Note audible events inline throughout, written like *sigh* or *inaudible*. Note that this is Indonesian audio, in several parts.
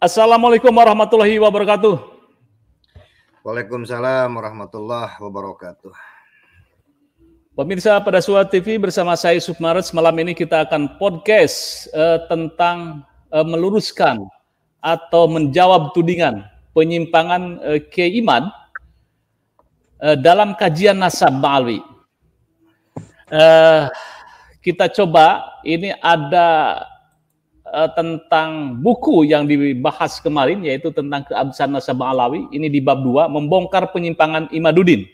Assalamualaikum warahmatullahi wabarakatuh. Waalaikumsalam warahmatullahi wabarakatuh. Pemirsa pada Suat TV bersama saya Yusuf Maret, malam ini kita akan podcast eh, tentang eh, meluruskan atau menjawab tudingan penyimpangan eh, keiman eh, dalam kajian nasab Ba'alwi. Eh, kita coba ini ada Eh, tentang buku yang dibahas kemarin yaitu tentang keabsahan nasabah alawi ini di bab 2 membongkar penyimpangan imadudin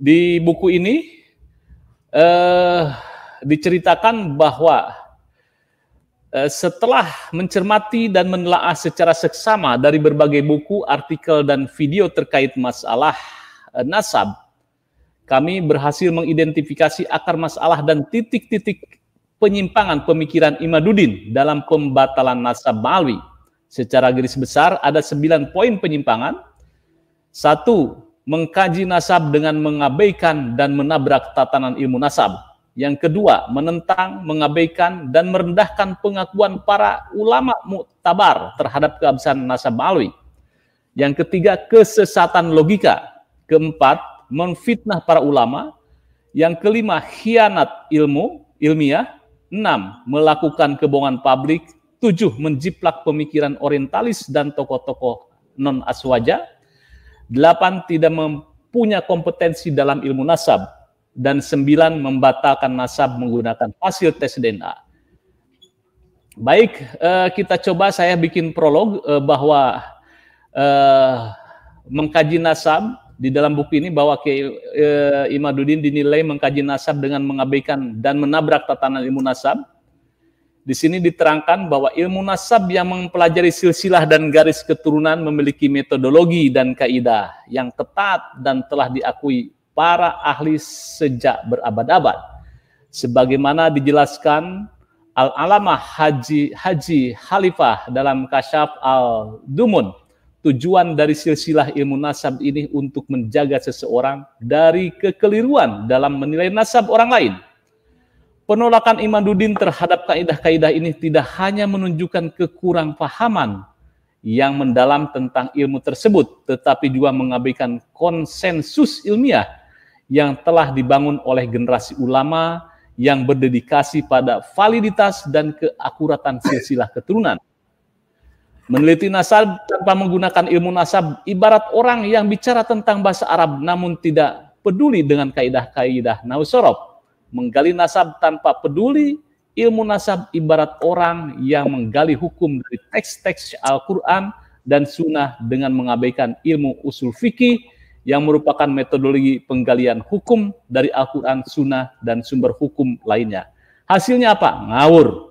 Di buku ini uh, diceritakan bahwa uh, setelah mencermati dan menelaah secara seksama dari berbagai buku, artikel dan video terkait masalah uh, nasab, kami berhasil mengidentifikasi akar masalah dan titik-titik penyimpangan pemikiran Imaduddin dalam pembatalan nasab Malwi. Secara garis besar ada sembilan poin penyimpangan. Satu, mengkaji nasab dengan mengabaikan dan menabrak tatanan ilmu nasab. Yang kedua, menentang, mengabaikan, dan merendahkan pengakuan para ulama muktabar terhadap keabsahan nasab Malwi. Yang ketiga, kesesatan logika. Keempat, memfitnah para ulama. Yang kelima, hianat ilmu, ilmiah. 6. Melakukan kebohongan publik. 7. Menjiplak pemikiran orientalis dan tokoh-tokoh non-aswaja. 8. Tidak mempunyai kompetensi dalam ilmu nasab. Dan 9. Membatalkan nasab menggunakan hasil tes DNA. Baik, eh, kita coba saya bikin prolog eh, bahwa eh, mengkaji nasab di dalam buku ini bahwa ke, e, eh, Imaduddin dinilai mengkaji nasab dengan mengabaikan dan menabrak tatanan ilmu nasab. Di sini diterangkan bahwa ilmu nasab yang mempelajari silsilah dan garis keturunan memiliki metodologi dan kaidah yang ketat dan telah diakui para ahli sejak berabad-abad. Sebagaimana dijelaskan Al-Alamah Haji Haji Khalifah dalam Kasyaf Al-Dumun Tujuan dari silsilah ilmu nasab ini untuk menjaga seseorang dari kekeliruan dalam menilai nasab orang lain. Penolakan Imam Dudin terhadap kaidah-kaidah ini tidak hanya menunjukkan kekurang pahaman yang mendalam tentang ilmu tersebut, tetapi juga mengabaikan konsensus ilmiah yang telah dibangun oleh generasi ulama yang berdedikasi pada validitas dan keakuratan silsilah keturunan. Meneliti nasab tanpa menggunakan ilmu nasab ibarat orang yang bicara tentang bahasa Arab namun tidak peduli dengan kaidah-kaidah nausorob. Menggali nasab tanpa peduli ilmu nasab ibarat orang yang menggali hukum dari teks-teks Al-Quran dan sunnah dengan mengabaikan ilmu usul fikih yang merupakan metodologi penggalian hukum dari Al-Quran, sunnah, dan sumber hukum lainnya. Hasilnya apa? Ngawur.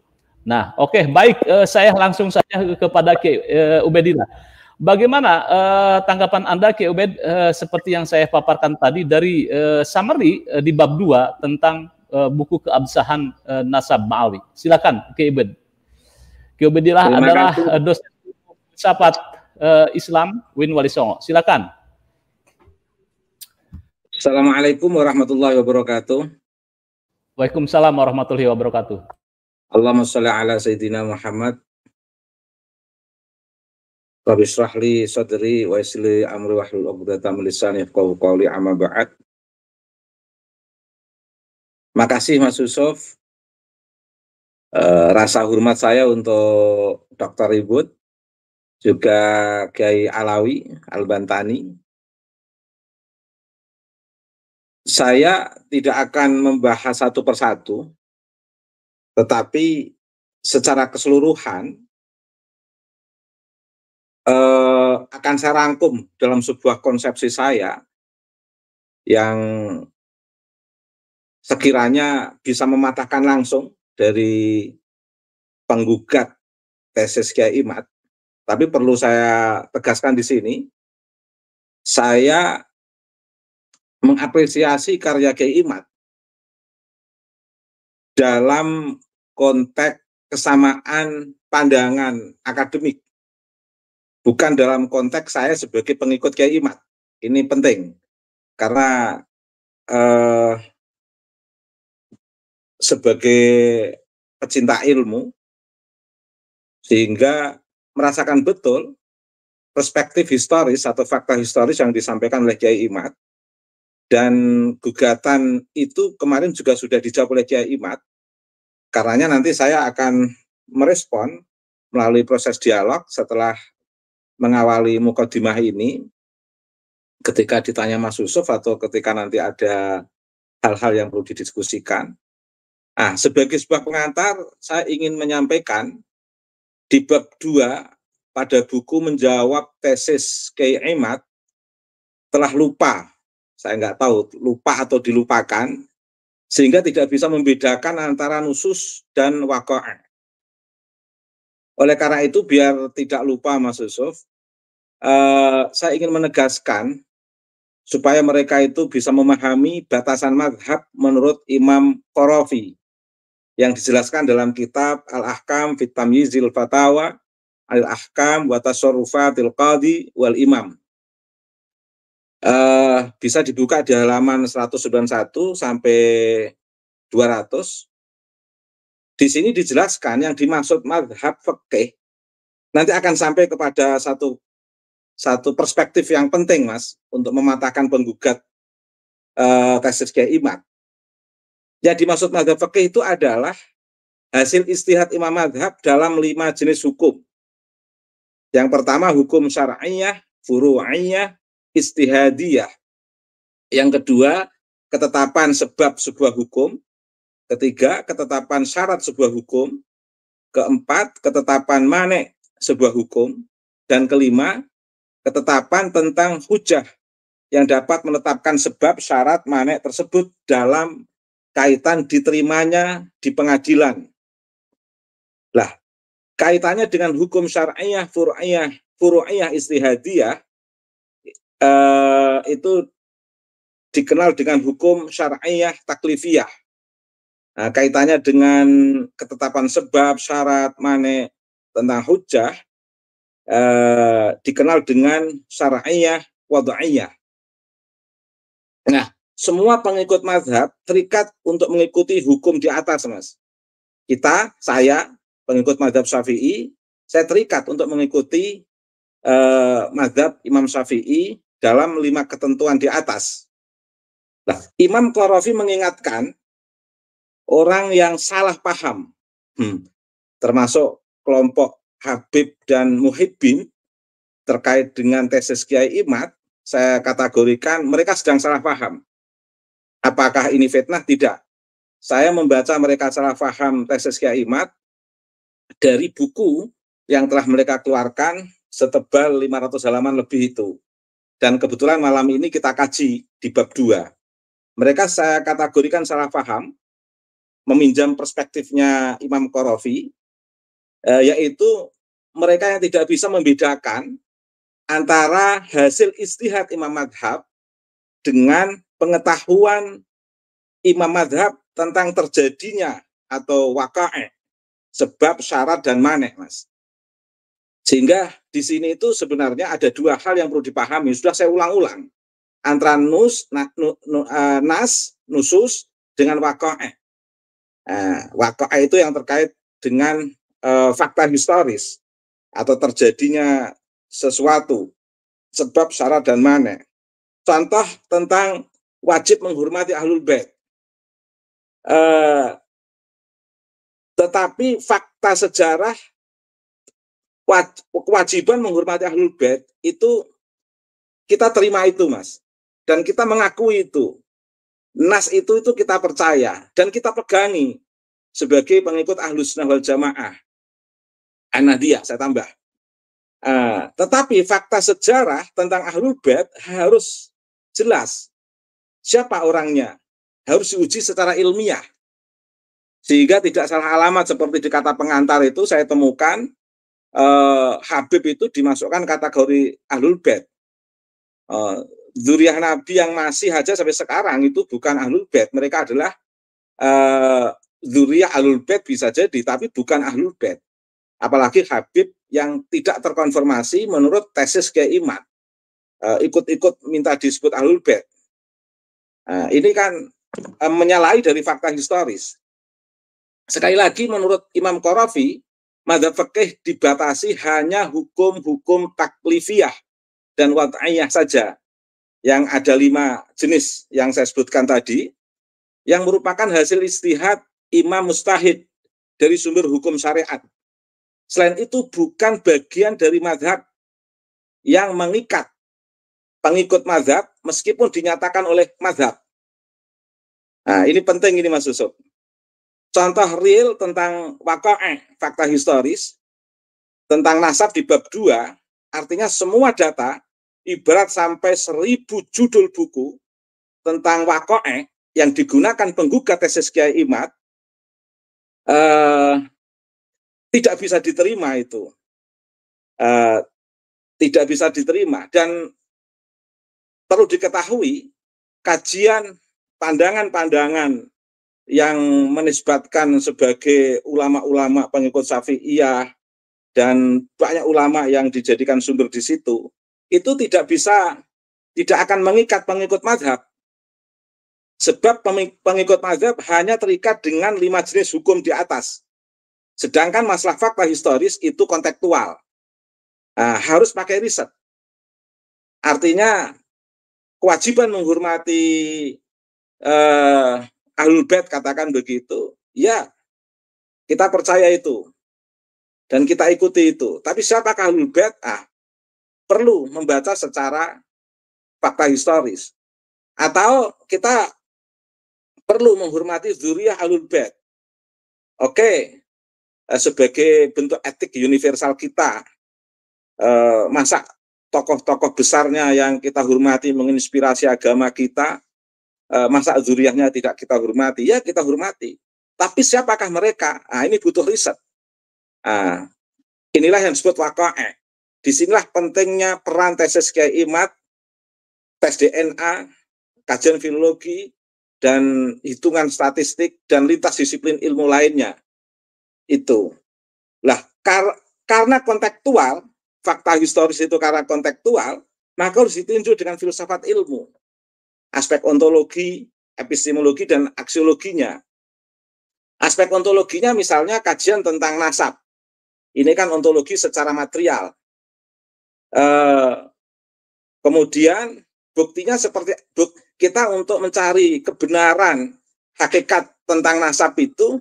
Nah, oke, okay, baik. Uh, saya langsung saja kepada Ki uh, Ubedillah. Bagaimana uh, tanggapan Anda, Ki Ubed, uh, seperti yang saya paparkan tadi dari uh, summary uh, di bab 2 tentang uh, buku keabsahan uh, Nasab Ma'awi? Silakan, Ki Ubed. Ki Ubedillah Terima adalah uh, dosen sahabat uh, Islam Win Walisongo. Silakan. Assalamualaikum warahmatullahi wabarakatuh. Waalaikumsalam warahmatullahi wabarakatuh. Allahumma sholli ala sayyidina Muhammad. Rabbi israh sadri wa yassir amri wahlul 'uqdatam min lisani yafqahu qawli amma ba'd. Makasih Mas Yusuf. E, rasa hormat saya untuk Dr. Ribut juga Kiai Alawi Albantani. Saya tidak akan membahas satu persatu tetapi secara keseluruhan eh, akan saya rangkum dalam sebuah konsepsi saya yang sekiranya bisa mematahkan langsung dari penggugat tesis Kiai Imat. Tapi perlu saya tegaskan di sini, saya mengapresiasi karya Kiai Imat dalam konteks kesamaan pandangan akademik. Bukan dalam konteks saya sebagai pengikut Kiai Imat. Ini penting. Karena eh, sebagai pecinta ilmu, sehingga merasakan betul perspektif historis atau fakta historis yang disampaikan oleh Kiai Imat dan gugatan itu kemarin juga sudah dijawab oleh Kiai Imat. Karenanya nanti saya akan merespon melalui proses dialog setelah mengawali mukodimah ini ketika ditanya Mas Yusuf atau ketika nanti ada hal-hal yang perlu didiskusikan. Nah, sebagai sebuah pengantar, saya ingin menyampaikan di bab 2 pada buku menjawab tesis Kiai Imat telah lupa saya nggak tahu lupa atau dilupakan sehingga tidak bisa membedakan antara nusus dan wakoa. Oleh karena itu biar tidak lupa Mas Yusuf, eh, saya ingin menegaskan supaya mereka itu bisa memahami batasan madhab menurut Imam Qorofi yang dijelaskan dalam kitab Al-Ahkam Fitam Yizil Fatawa Al-Ahkam Watasorufa Tilqadi Qadi wal Imam Uh, bisa dibuka di halaman 191 sampai 200. Di sini dijelaskan yang dimaksud madhab fakih. nanti akan sampai kepada satu satu perspektif yang penting mas untuk mematahkan penggugat uh, eh, kasus Kiai Imam. Yang dimaksud madhab fakih itu adalah hasil istihad imam madhab dalam lima jenis hukum. Yang pertama hukum syar'iyah, furu'iyah, istihadiyah. Yang kedua, ketetapan sebab sebuah hukum. Ketiga, ketetapan syarat sebuah hukum. Keempat, ketetapan manek sebuah hukum. Dan kelima, ketetapan tentang hujah yang dapat menetapkan sebab syarat manek tersebut dalam kaitan diterimanya di pengadilan. Lah, kaitannya dengan hukum syariah, furu'iyah, furu'iyah istihadiyah Eh, itu dikenal dengan hukum syariah taklifiyah. Nah, kaitannya dengan ketetapan sebab, syarat, mane tentang hujah eh, dikenal dengan syariah wadaiyah. Nah, semua pengikut mazhab terikat untuk mengikuti hukum di atas, Mas. Kita, saya, pengikut mazhab Syafi'i, saya terikat untuk mengikuti eh, mazhab Imam Syafi'i dalam lima ketentuan di atas. Nah, Imam Qarafi mengingatkan orang yang salah paham, hmm, termasuk kelompok Habib dan Muhibbin terkait dengan tesis Kiai Imad, saya kategorikan mereka sedang salah paham. Apakah ini fitnah? Tidak. Saya membaca mereka salah paham tesis Kiai Imad dari buku yang telah mereka keluarkan setebal 500 halaman lebih itu dan kebetulan malam ini kita kaji di bab dua. Mereka saya kategorikan salah paham, meminjam perspektifnya Imam Korofi, eh, yaitu mereka yang tidak bisa membedakan antara hasil istihad Imam Madhab dengan pengetahuan Imam Madhab tentang terjadinya atau wakae sebab syarat dan manek mas sehingga di sini itu sebenarnya ada dua hal yang perlu dipahami. Sudah saya ulang-ulang. Antara nus, na, nu, nu, uh, nas, nusus dengan wakoe. Uh, wakoe itu yang terkait dengan uh, fakta historis atau terjadinya sesuatu. Sebab, syarat, dan mana. Contoh tentang wajib menghormati ahlul bed Uh, tetapi fakta sejarah kewajiban menghormati ahlul bait itu kita terima itu mas dan kita mengakui itu nas itu itu kita percaya dan kita pegangi sebagai pengikut ahlus sunnah wal jamaah anak dia saya tambah uh, tetapi fakta sejarah tentang ahlul bait harus jelas siapa orangnya harus diuji secara ilmiah sehingga tidak salah alamat seperti di kata pengantar itu saya temukan eh, Habib itu dimasukkan kategori Ahlul bed. Eh, Zuriah Nabi yang masih aja sampai sekarang itu bukan Ahlul bed. mereka adalah eh, Zuriah Ahlul bed bisa jadi, tapi bukan Ahlul bed. Apalagi Habib yang tidak terkonfirmasi menurut tesis keimat eh, ikut-ikut minta disebut Ahlul bed. Nah, ini kan eh, menyalahi dari fakta historis. Sekali lagi menurut Imam Korofi, madhab fikih dibatasi hanya hukum-hukum taklifiyah dan wat'iyah saja yang ada lima jenis yang saya sebutkan tadi yang merupakan hasil istihad imam mustahid dari sumber hukum syariat. Selain itu bukan bagian dari madhab yang mengikat pengikut madhab meskipun dinyatakan oleh madhab. Nah, ini penting ini Mas Yusuf contoh real tentang wako'eh, fakta historis, tentang nasab di bab 2, artinya semua data, ibarat sampai seribu judul buku tentang wako'eh yang digunakan penggugat tesis Kiai Imat, eh, tidak bisa diterima itu. Eh, tidak bisa diterima. Dan perlu diketahui, kajian pandangan-pandangan yang menisbatkan sebagai ulama-ulama pengikut Syafi'iyah dan banyak ulama yang dijadikan sumber di situ itu tidak bisa tidak akan mengikat pengikut mazhab sebab pengikut mazhab hanya terikat dengan lima jenis hukum di atas sedangkan masalah fakta historis itu kontekstual nah, harus pakai riset artinya kewajiban menghormati eh, Ahlul katakan begitu, ya kita percaya itu dan kita ikuti itu. Tapi siapa Ahlul Ah, perlu membaca secara fakta historis. Atau kita perlu menghormati zuriyah Ahlul Bait. Oke, eh, sebagai bentuk etik universal kita, eh, masa tokoh-tokoh besarnya yang kita hormati menginspirasi agama kita, Eh, masa zuriatnya tidak kita hormati, ya kita hormati. Tapi siapakah mereka? Nah, ini butuh riset. Nah, inilah yang disebut wakoe. Disinilah pentingnya peran tesis Kiai Imat, tes DNA, kajian filologi, dan hitungan statistik, dan lintas disiplin ilmu lainnya. Itu. Lah, kar karena kontekstual, fakta historis itu karena kontekstual, maka harus ditinjau dengan filsafat ilmu aspek ontologi, epistemologi, dan aksiologinya. Aspek ontologinya misalnya kajian tentang nasab. Ini kan ontologi secara material. Eh, kemudian buktinya seperti kita untuk mencari kebenaran hakikat tentang nasab itu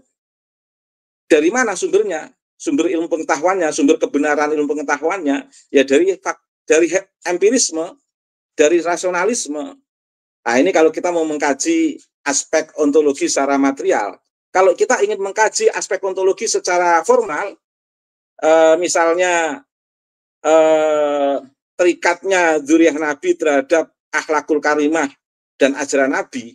dari mana sumbernya? Sumber ilmu pengetahuannya, sumber kebenaran ilmu pengetahuannya ya dari dari empirisme, dari rasionalisme, Nah ini kalau kita mau mengkaji aspek ontologi secara material, kalau kita ingin mengkaji aspek ontologi secara formal, eh, misalnya eh, terikatnya zuriat Nabi terhadap akhlakul karimah dan ajaran Nabi,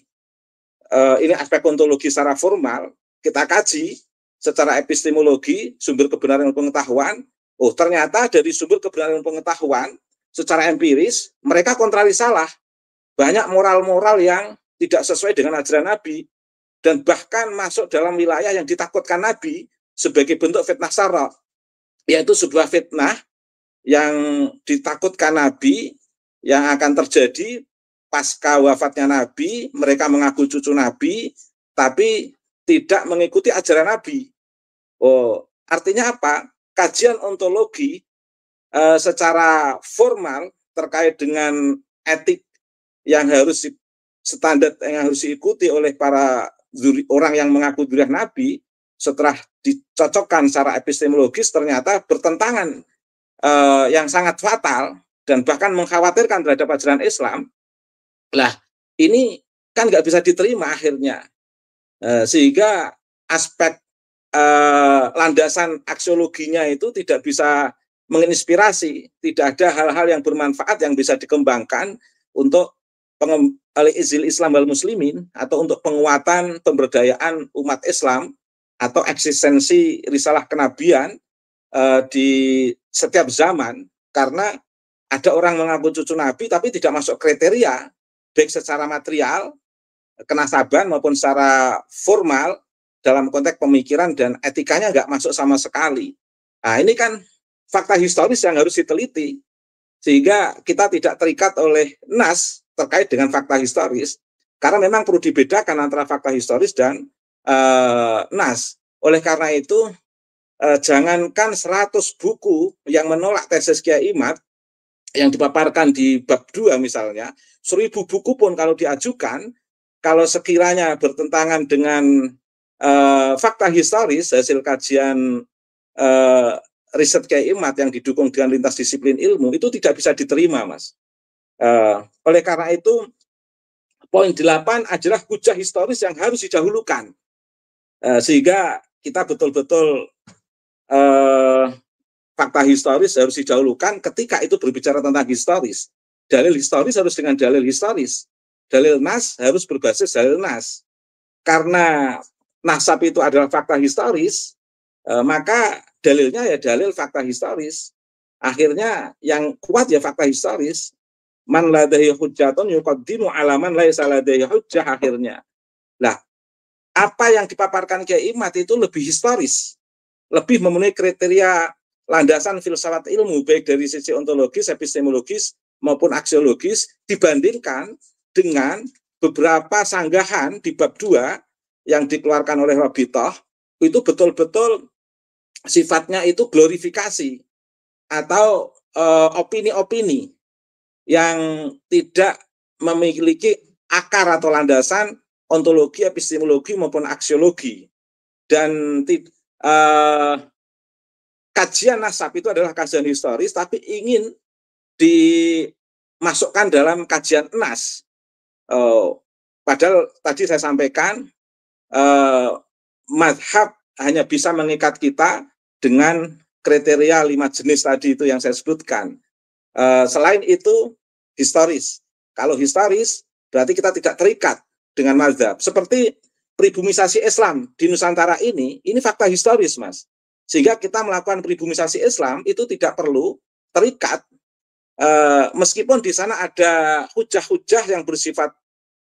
eh, ini aspek ontologi secara formal, kita kaji secara epistemologi, sumber kebenaran dan pengetahuan, oh ternyata dari sumber kebenaran dan pengetahuan, secara empiris, mereka kontrari salah banyak moral-moral yang tidak sesuai dengan ajaran Nabi dan bahkan masuk dalam wilayah yang ditakutkan Nabi sebagai bentuk fitnah sara, yaitu sebuah fitnah yang ditakutkan Nabi yang akan terjadi pasca wafatnya Nabi, mereka mengaku cucu Nabi, tapi tidak mengikuti ajaran Nabi. Oh, artinya apa? Kajian ontologi eh, secara formal terkait dengan etik yang harus standar yang harus diikuti oleh para zuri, orang yang mengaku duriah Nabi setelah dicocokkan secara epistemologis ternyata bertentangan eh, yang sangat fatal dan bahkan mengkhawatirkan terhadap ajaran Islam. Lah, ini kan nggak bisa diterima akhirnya. Eh, sehingga aspek eh, landasan aksiologinya itu tidak bisa menginspirasi, tidak ada hal-hal yang bermanfaat yang bisa dikembangkan untuk izil Islam wal muslimin atau untuk penguatan pemberdayaan umat Islam atau eksistensi risalah kenabian eh, di setiap zaman karena ada orang mengaku cucu nabi tapi tidak masuk kriteria baik secara material kenasaban maupun secara formal dalam konteks pemikiran dan etikanya nggak masuk sama sekali. Nah ini kan fakta historis yang harus diteliti sehingga kita tidak terikat oleh nas terkait dengan fakta historis karena memang perlu dibedakan antara fakta historis dan eh, nas. Oleh karena itu eh, jangankan 100 buku yang menolak tesis Kiai Imat yang dipaparkan di bab 2 misalnya, seribu buku pun kalau diajukan kalau sekiranya bertentangan dengan eh, fakta historis hasil kajian riset Kiai Imat yang didukung dengan lintas disiplin ilmu itu tidak bisa diterima, Mas. Uh, oleh karena itu, poin delapan adalah hujah historis yang harus didahulukan. Uh, sehingga kita betul-betul uh, fakta historis harus didahulukan ketika itu berbicara tentang historis. Dalil historis harus dengan dalil historis. Dalil nas harus berbasis dalil nas. Karena nasab itu adalah fakta historis, maka dalilnya ya dalil fakta historis. Akhirnya yang kuat ya fakta historis man ladaihi hujjatun yuqaddimu alaman laisa ladaihi hujjah akhirnya. Lah, apa yang dipaparkan Kiai Imat itu lebih historis, lebih memenuhi kriteria landasan filsafat ilmu baik dari sisi ontologis, epistemologis maupun aksiologis dibandingkan dengan beberapa sanggahan di bab 2 yang dikeluarkan oleh Rabitoh itu betul-betul sifatnya itu glorifikasi atau eh, opini-opini yang tidak memiliki akar atau landasan ontologi, epistemologi maupun aksiologi. Dan eh, kajian nasab itu adalah kajian historis, tapi ingin dimasukkan dalam kajian nas. Eh, oh, padahal tadi saya sampaikan, eh, madhab hanya bisa mengikat kita dengan kriteria lima jenis tadi itu yang saya sebutkan. Eh, selain itu, historis. Kalau historis, berarti kita tidak terikat dengan mazhab. Seperti pribumisasi Islam di Nusantara ini, ini fakta historis, Mas. Sehingga kita melakukan pribumisasi Islam itu tidak perlu terikat, e, meskipun di sana ada hujah-hujah yang bersifat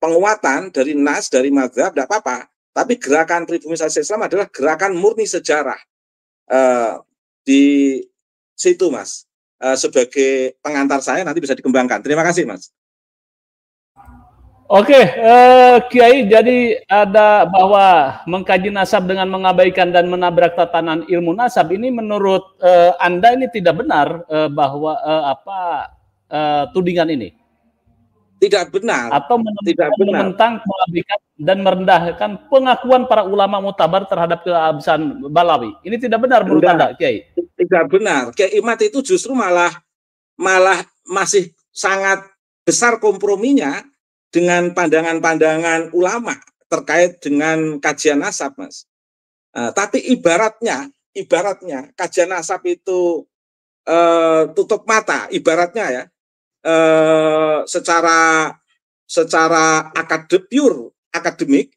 penguatan dari nas, dari mazhab, tidak apa-apa. Tapi gerakan pribumisasi Islam adalah gerakan murni sejarah e, di situ, Mas. Eh, sebagai pengantar saya nanti bisa dikembangkan. Terima kasih, Mas. Oke, eh, Kiai, jadi ada bahwa mengkaji nasab dengan mengabaikan dan menabrak tatanan ilmu nasab ini menurut eh, Anda ini tidak benar eh, bahwa eh, apa eh, tudingan ini? Tidak benar. Atau menentang, tidak benar. menentang mengabaikan dan merendahkan pengakuan para ulama mutabar terhadap keabsahan Balawi. Ini tidak benar menurut Anda, Kiai? tidak benar. Imat itu justru malah malah masih sangat besar komprominya dengan pandangan-pandangan ulama terkait dengan kajian nasab, mas. Uh, tapi ibaratnya, ibaratnya kajian nasab itu uh, tutup mata, ibaratnya ya, uh, secara secara akademik, akademik,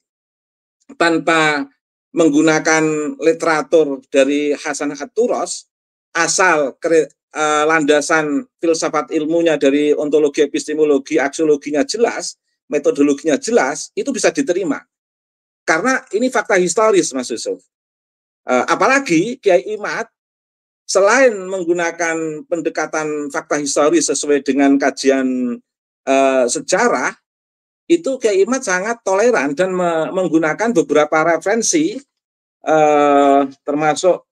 tanpa menggunakan literatur dari Hasan Haturos asal kre, uh, eh, landasan filsafat ilmunya dari ontologi epistemologi aksiologinya jelas metodologinya jelas itu bisa diterima karena ini fakta historis Mas Yusuf uh, apalagi Kiai Imat selain menggunakan pendekatan fakta historis sesuai dengan kajian uh, sejarah itu Kiai Imat sangat toleran dan me menggunakan beberapa referensi eh, termasuk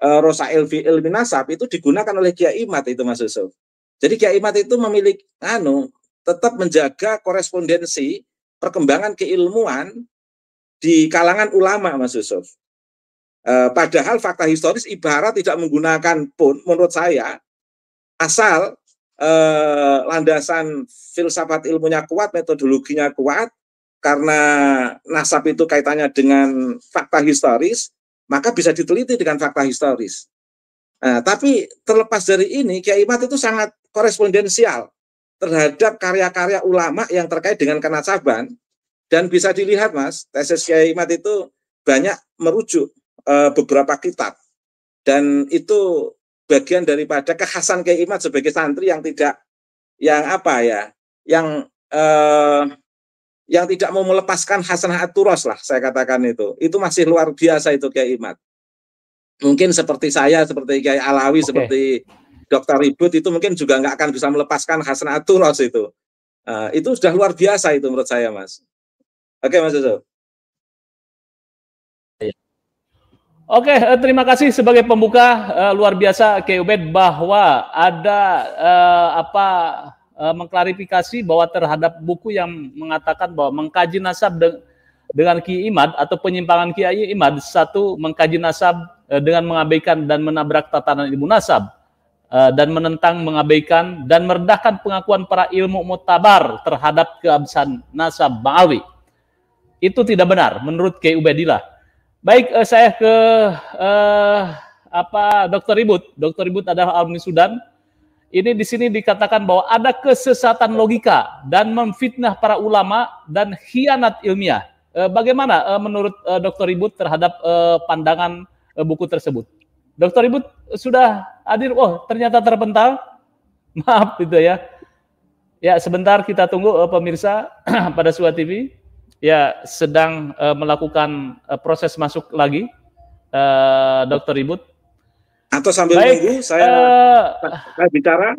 rosa eh, Rosail fi itu digunakan oleh Kiai Imat itu Mas Yusuf. Jadi Kiai Imat itu memiliki anu tetap menjaga korespondensi perkembangan keilmuan di kalangan ulama Mas Yusuf. E, padahal fakta historis ibarat tidak menggunakan pun menurut saya asal e, landasan filsafat ilmunya kuat, metodologinya kuat, karena nasab itu kaitannya dengan fakta historis, maka bisa diteliti dengan fakta historis. Nah, tapi terlepas dari ini, Kiai Mat itu sangat korespondensial terhadap karya-karya ulama yang terkait dengan kenasaban dan bisa dilihat Mas, tesis Kiai Mat itu banyak merujuk e, beberapa kitab dan itu bagian daripada kekhasan Kiai Mat sebagai santri yang tidak yang apa ya, yang e, yang tidak mau melepaskan hasanah aturos lah saya katakan itu. Itu masih luar biasa itu Kiai Imat. Mungkin seperti saya, seperti Kiai Alawi, okay. seperti Dokter Ribut itu mungkin juga nggak akan bisa melepaskan hasanah aturos itu. Uh, itu sudah luar biasa itu menurut saya Mas. Oke okay, Mas Yusuf. Oke, okay, eh, terima kasih sebagai pembuka uh, luar biasa Kiai Ubed bahwa ada uh, apa uh, mengklarifikasi bahwa terhadap buku yang mengatakan bahwa mengkaji nasab de dengan Ki Imad atau penyimpangan Ki Imad satu mengkaji nasab uh, dengan mengabaikan dan menabrak tatanan ilmu nasab uh, dan menentang mengabaikan dan merendahkan pengakuan para ilmu mutabar terhadap keabsahan nasab Ba'awi. Itu tidak benar menurut Ki Ubedillah Baik uh, saya ke uh, apa Dokter Ribut. Dr. Ribut adalah alumni Sudan ini di sini dikatakan bahwa ada kesesatan logika dan memfitnah para ulama dan hianat ilmiah. Eh, bagaimana eh, menurut eh, Dr. Ribut terhadap pandangan buku tersebut? Dr. Ribut sudah hadir. Oh, ternyata terpental. *laughs* Maaf itu ya. Ya, sebentar kita tunggu pemirsa *clears throat* pada Suha TV. Ya, sedang melakukan proses masuk lagi Dr. Ribut. Atau sambil Baik, nunggu saya, uh, bicara.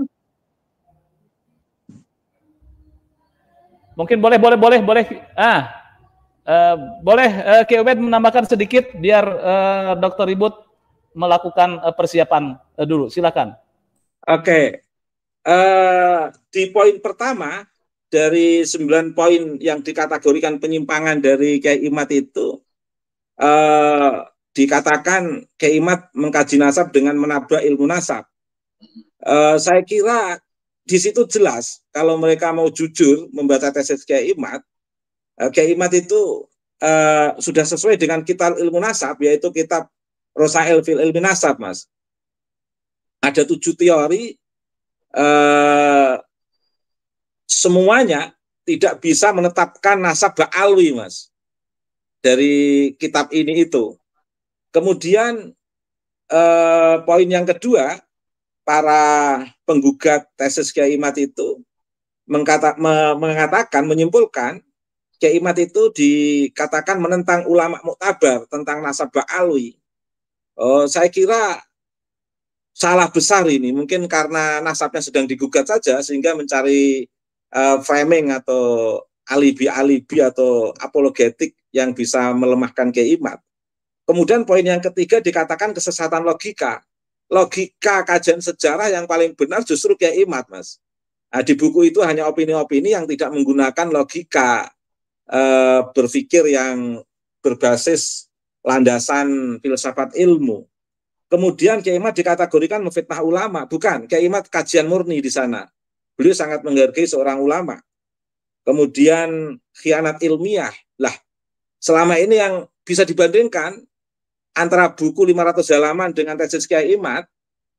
Mungkin boleh, boleh, boleh, boleh. Ah, Uh, boleh uh, Ki Ubed menambahkan sedikit biar uh, Dokter Ribut melakukan uh, persiapan uh, dulu. Silakan. Oke. Okay. Uh, di poin pertama dari sembilan poin yang dikategorikan penyimpangan dari Kiai Imat itu uh, dikatakan keimat mengkaji nasab dengan menabrak ilmu nasab. E, saya kira di situ jelas kalau mereka mau jujur membaca tesis keimat, e, keimat itu e, sudah sesuai dengan kitab ilmu nasab, yaitu kitab Rosail fil ilmi nasab, mas. Ada tujuh teori, e, semuanya tidak bisa menetapkan nasab ba'alwi, mas. Dari kitab ini itu Kemudian eh, poin yang kedua, para penggugat tesis Kiai Mat itu mengkata, me, mengatakan, menyimpulkan Kiai Mat itu dikatakan menentang ulama muktabar tentang nasab Alwi. Oh, saya kira salah besar ini mungkin karena nasabnya sedang digugat saja sehingga mencari uh, framing atau alibi-alibi atau apologetik yang bisa melemahkan Kiai Mat. Kemudian poin yang ketiga dikatakan kesesatan logika. Logika kajian sejarah yang paling benar justru kayak Imat, Mas. Nah, di buku itu hanya opini-opini yang tidak menggunakan logika e, berpikir yang berbasis landasan filsafat ilmu. Kemudian Kiai Imad dikategorikan memfitnah ulama, bukan Kiai Imad kajian murni di sana. Beliau sangat menghargai seorang ulama. Kemudian khianat ilmiah. Lah, selama ini yang bisa dibandingkan antara buku 500 halaman dengan tesis Kiai Imat,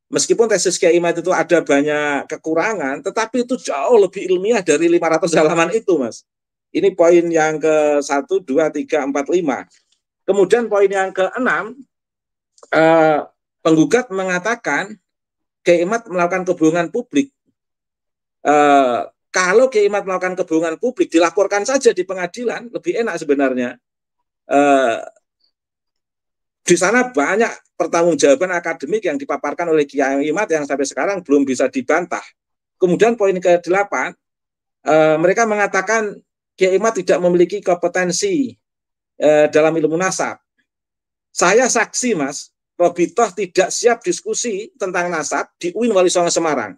meskipun tesis Kiai Imat itu ada banyak kekurangan, tetapi itu jauh lebih ilmiah dari 500 halaman itu, Mas. Ini poin yang ke 1, 2, 3, 4, 5. Kemudian poin yang ke 6, eh, penggugat mengatakan Kiai Imat melakukan kebohongan publik. Eh, kalau Kiai Imat melakukan kebohongan publik, dilaporkan saja di pengadilan, lebih enak sebenarnya. Eh, di sana banyak pertanggungjawaban akademik yang dipaparkan oleh Kiai Imat yang sampai sekarang belum bisa dibantah. Kemudian poin ke-8, e, eh, mereka mengatakan Kiai Imat tidak memiliki kompetensi e, dalam ilmu nasab. Saya saksi, Mas, Robitoh tidak siap diskusi tentang nasab di UIN Wali Songo Semarang.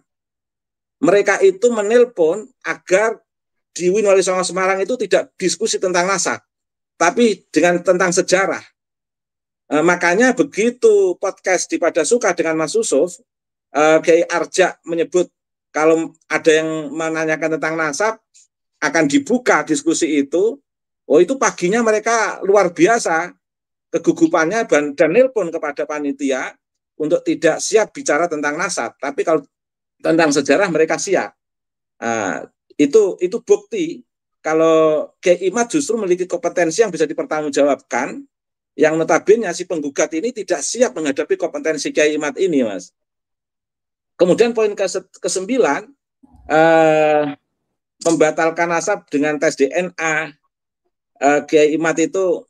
Mereka itu menelpon agar di UIN Wali Songo Semarang itu tidak diskusi tentang nasab, tapi dengan tentang sejarah Eh, makanya begitu podcast di Pada Suka dengan Mas Yusuf, e, Kiai Arja menyebut kalau ada yang menanyakan tentang nasab, akan dibuka diskusi itu. Oh itu paginya mereka luar biasa kegugupannya dan pun kepada panitia untuk tidak siap bicara tentang nasab, tapi kalau tentang sejarah mereka siap. Uh, itu itu bukti kalau Kiai Imad justru memiliki kompetensi yang bisa dipertanggungjawabkan yang notabene si penggugat ini tidak siap menghadapi kompetensi kiai imat ini, Mas. Kemudian poin ke kesembilan, eh, membatalkan nasab dengan tes DNA. Eh, kiai imat itu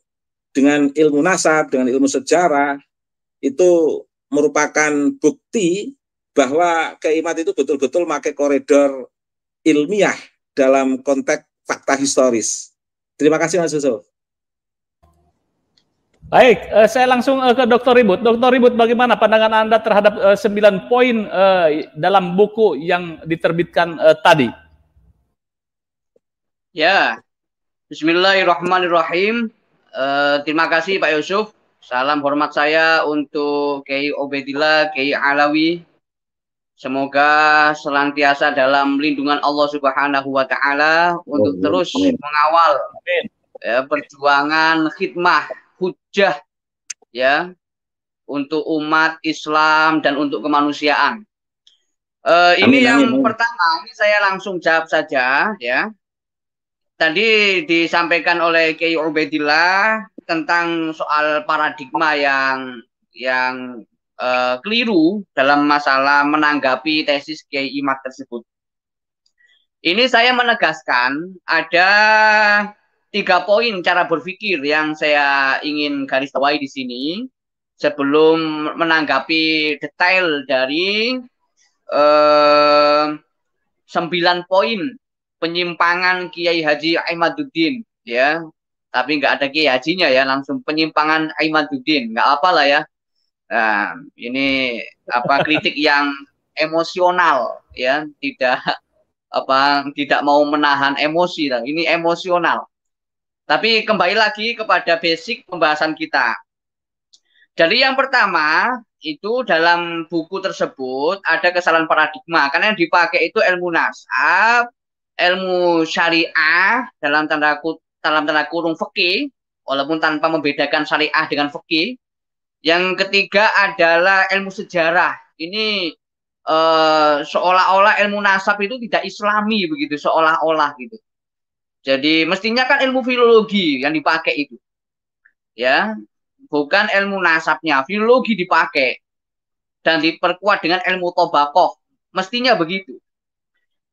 dengan ilmu nasab, dengan ilmu sejarah, itu merupakan bukti bahwa kiai imat itu betul-betul pakai koridor ilmiah dalam konteks fakta historis. Terima kasih Mas Yusuf. Baik, eh, saya langsung eh, ke Dr. Ribut. Dr. Ribut, bagaimana pandangan Anda terhadap eh, sembilan 9 poin dalam buku yang diterbitkan tadi? Ya, Bismillahirrahmanirrahim. terima kasih Pak Yusuf. Salam hormat saya untuk Kiai Obedillah, Kiai Alawi. Semoga selantiasa dalam lindungan Allah Subhanahu wa taala untuk terus mengawal ya, perjuangan khidmah hujah ya untuk umat Islam dan untuk kemanusiaan. Uh, ini yang pertama, ini saya langsung jawab saja ya. Tadi disampaikan oleh Kiai Ubaidillah tentang soal paradigma yang yang uh, keliru dalam masalah menanggapi tesis Kiai Imad tersebut. Ini saya menegaskan ada tiga poin cara berpikir yang saya ingin garis bawahi di sini sebelum menanggapi detail dari eh, sembilan poin penyimpangan Kiai Haji Aimanuddin ya tapi nggak ada Kiai Hajinya ya langsung penyimpangan Aimanuddin nggak apalah ya nah, ini apa kritik yang emosional ya tidak apa tidak mau menahan emosi ini emosional tapi kembali lagi kepada basic pembahasan kita. Jadi yang pertama itu dalam buku tersebut ada kesalahan paradigma karena yang dipakai itu ilmu nasab, ilmu syariah dalam tanda dalam tanda kurung fikih walaupun tanpa membedakan syariah dengan fikih. Yang ketiga adalah ilmu sejarah. Ini uh, seolah-olah ilmu nasab itu tidak islami begitu seolah-olah gitu. Jadi mestinya kan ilmu filologi yang dipakai itu. Ya, bukan ilmu nasabnya. Filologi dipakai dan diperkuat dengan ilmu tobakoh. Mestinya begitu.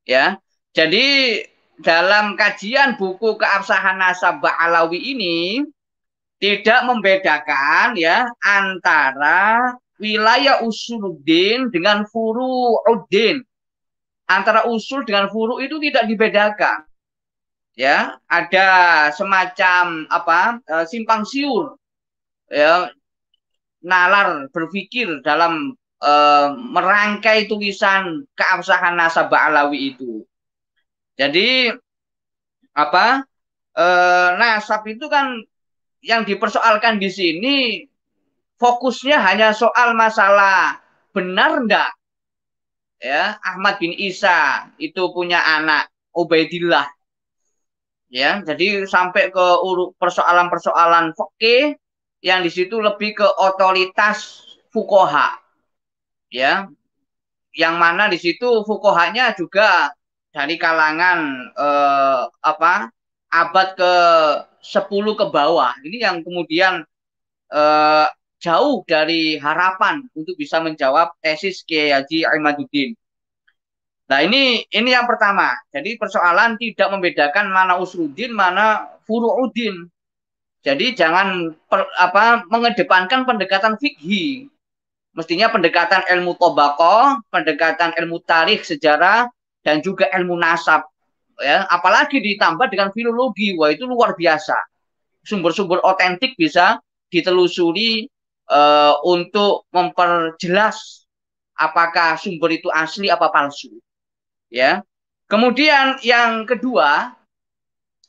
Ya. Jadi dalam kajian buku keabsahan nasab Ba'alawi ini tidak membedakan ya antara wilayah usuluddin dengan furu'uddin. Antara usul dengan furu itu tidak dibedakan ya ada semacam apa e, simpang siur ya nalar berpikir dalam eh, merangkai tulisan keabsahan nasabah alawi itu jadi apa eh, nasab itu kan yang dipersoalkan di sini fokusnya hanya soal masalah benar enggak ya Ahmad bin Isa itu punya anak Ubaidillah ya jadi sampai ke persoalan-persoalan fakih yang di situ lebih ke otoritas fukoha ya yang mana di situ fukohanya juga dari kalangan eh, apa abad ke 10 ke bawah ini yang kemudian eh, jauh dari harapan untuk bisa menjawab tesis Kiai Haji Ahmaduddin Nah ini ini yang pertama. Jadi persoalan tidak membedakan mana usuludin, mana furuudin. Jadi jangan per, apa mengedepankan pendekatan fikhi. Mestinya pendekatan ilmu tobako, pendekatan ilmu tarikh sejarah, dan juga ilmu nasab. Ya, apalagi ditambah dengan filologi, wah itu luar biasa. Sumber-sumber otentik bisa ditelusuri uh, untuk memperjelas apakah sumber itu asli apa palsu ya. Kemudian yang kedua,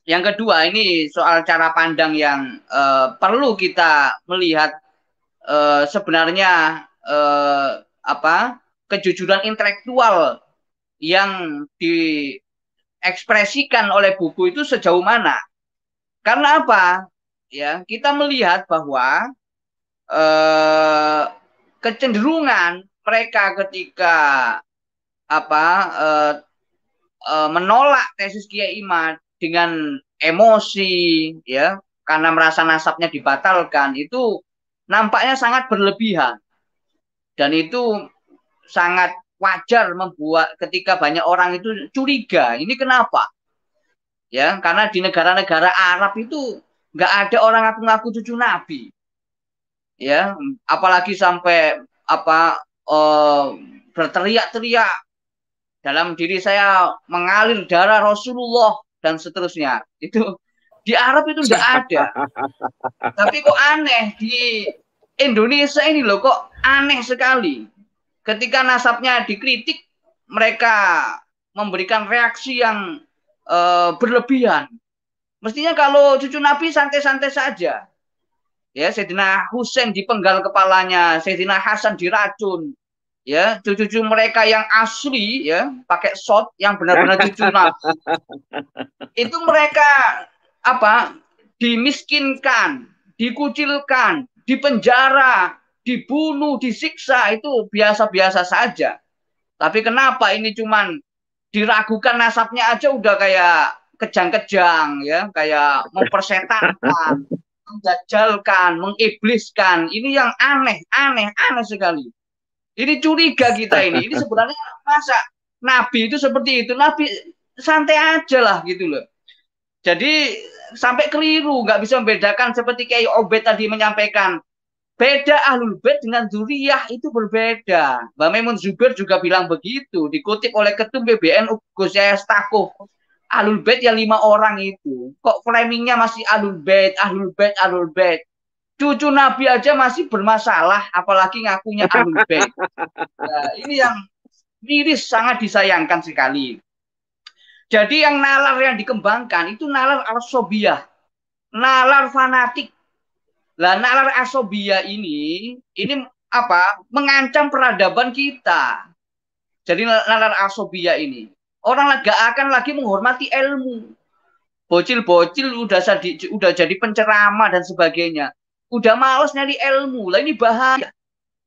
yang kedua ini soal cara pandang yang e, perlu kita melihat e, sebenarnya e, apa kejujuran intelektual yang diekspresikan oleh buku itu sejauh mana? Karena apa? Ya kita melihat bahwa kecenderungan mereka ketika apa uh, uh, menolak tesis Kiai Imam dengan emosi ya karena merasa nasabnya dibatalkan itu nampaknya sangat berlebihan dan itu sangat wajar membuat ketika banyak orang itu curiga ini kenapa ya karena di negara-negara Arab itu nggak ada orang ngaku-ngaku cucu Nabi ya apalagi sampai apa eh, berteriak-teriak dalam diri saya mengalir darah Rasulullah dan seterusnya. Itu di Arab itu tidak ada. *laughs* Tapi kok aneh di Indonesia ini loh kok aneh sekali. Ketika nasabnya dikritik, mereka memberikan reaksi yang e, berlebihan. Mestinya kalau cucu Nabi santai-santai saja. Ya, Sayyidina Husain dipenggal kepalanya, Sayyidina Hasan diracun, ya cucu-cucu mereka yang asli ya pakai shot yang benar-benar cucu *laughs* itu mereka apa dimiskinkan dikucilkan dipenjara dibunuh disiksa itu biasa-biasa saja tapi kenapa ini cuman diragukan nasabnya aja udah kayak kejang-kejang ya kayak mempersetankan *laughs* menjajalkan mengibliskan ini yang aneh aneh aneh sekali ini curiga kita ini. Ini sebenarnya masa Nabi itu seperti itu. Nabi santai aja lah gitu loh. Jadi sampai keliru, nggak bisa membedakan seperti kayak Obet tadi menyampaikan. Beda ahlul bed dengan zuriyah itu berbeda. Mbak Memun Zubir juga bilang begitu, dikutip oleh ketum BBN Gus Stakuf. Ahlul bed yang lima orang itu, kok framingnya masih ahlul bed, ahlul bed, ahlul bed cucu Nabi aja masih bermasalah, apalagi ngakunya Ahlul Bait. Nah, ini yang miris sangat disayangkan sekali. Jadi yang nalar yang dikembangkan itu nalar asobia, nalar fanatik. Lah nalar asobia ini ini apa? Mengancam peradaban kita. Jadi nalar asobia ini orang lagi akan lagi menghormati ilmu. Bocil-bocil udah jadi udah jadi pencerama dan sebagainya udah males nyari ilmu lah ini bahaya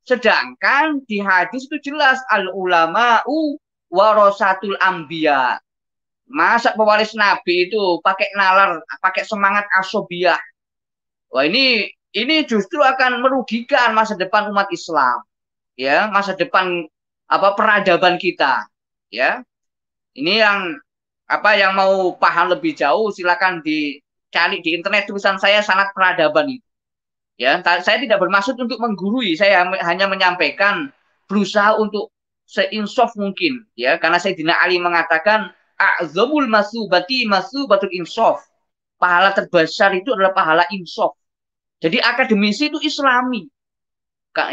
sedangkan di hadis itu jelas al ulama u warasatul ambia masa pewaris nabi itu pakai nalar pakai semangat asobiah wah ini ini justru akan merugikan masa depan umat Islam ya masa depan apa peradaban kita ya ini yang apa yang mau paham lebih jauh silakan dicari di internet tulisan saya sangat peradaban itu Ya, saya tidak bermaksud untuk menggurui, saya hanya menyampaikan berusaha untuk seinsaf mungkin ya karena saya dina Ali mengatakan masu bati masu batul insaf. Pahala terbesar itu adalah pahala insaf. Jadi akademisi itu islami.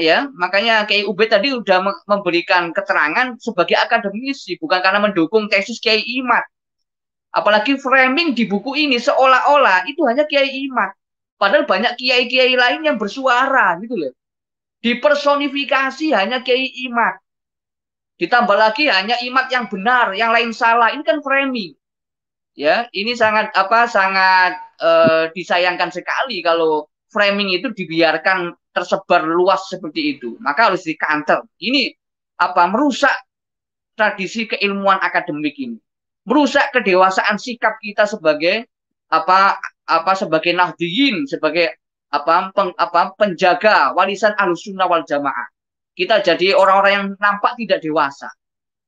ya, makanya Kiai Ubed tadi sudah memberikan keterangan sebagai akademisi bukan karena mendukung tesis Kiai Imat. Apalagi framing di buku ini seolah-olah itu hanya Kiai Imat. Padahal banyak kiai-kiai lain yang bersuara gitu loh. Dipersonifikasi hanya kiai imat. Ditambah lagi hanya imat yang benar, yang lain salah. Ini kan framing. Ya, ini sangat apa sangat eh, disayangkan sekali kalau framing itu dibiarkan tersebar luas seperti itu. Maka harus di counter. Ini apa merusak tradisi keilmuan akademik ini. Merusak kedewasaan sikap kita sebagai apa apa sebagai nahdiyin sebagai apa peng, apa penjaga warisan alusunnah wal jamaah kita jadi orang-orang yang nampak tidak dewasa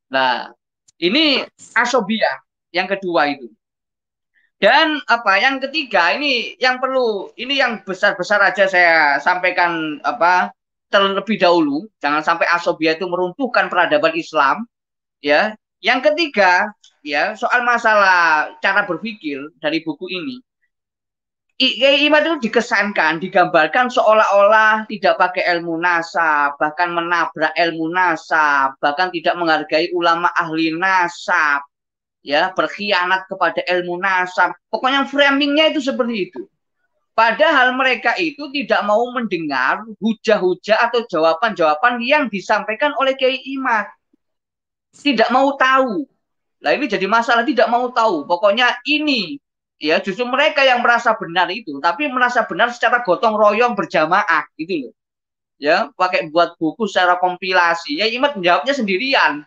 nah ini asobia yang kedua itu dan apa yang ketiga ini yang perlu ini yang besar-besar aja saya sampaikan apa terlebih dahulu jangan sampai asobia itu meruntuhkan peradaban Islam ya yang ketiga ya soal masalah cara berpikir dari buku ini Kiai itu dikesankan, digambarkan seolah-olah tidak pakai ilmu nasab bahkan menabrak ilmu nasab bahkan tidak menghargai ulama ahli nasab, ya berkhianat kepada ilmu nasab. Pokoknya framingnya itu seperti itu. Padahal mereka itu tidak mau mendengar hujah-hujah atau jawaban-jawaban yang disampaikan oleh Kiai Imat. Tidak mau tahu. Nah ini jadi masalah tidak mau tahu. Pokoknya ini ya justru mereka yang merasa benar itu tapi merasa benar secara gotong royong berjamaah gitu loh ya pakai buat buku secara kompilasi ya Imam menjawabnya sendirian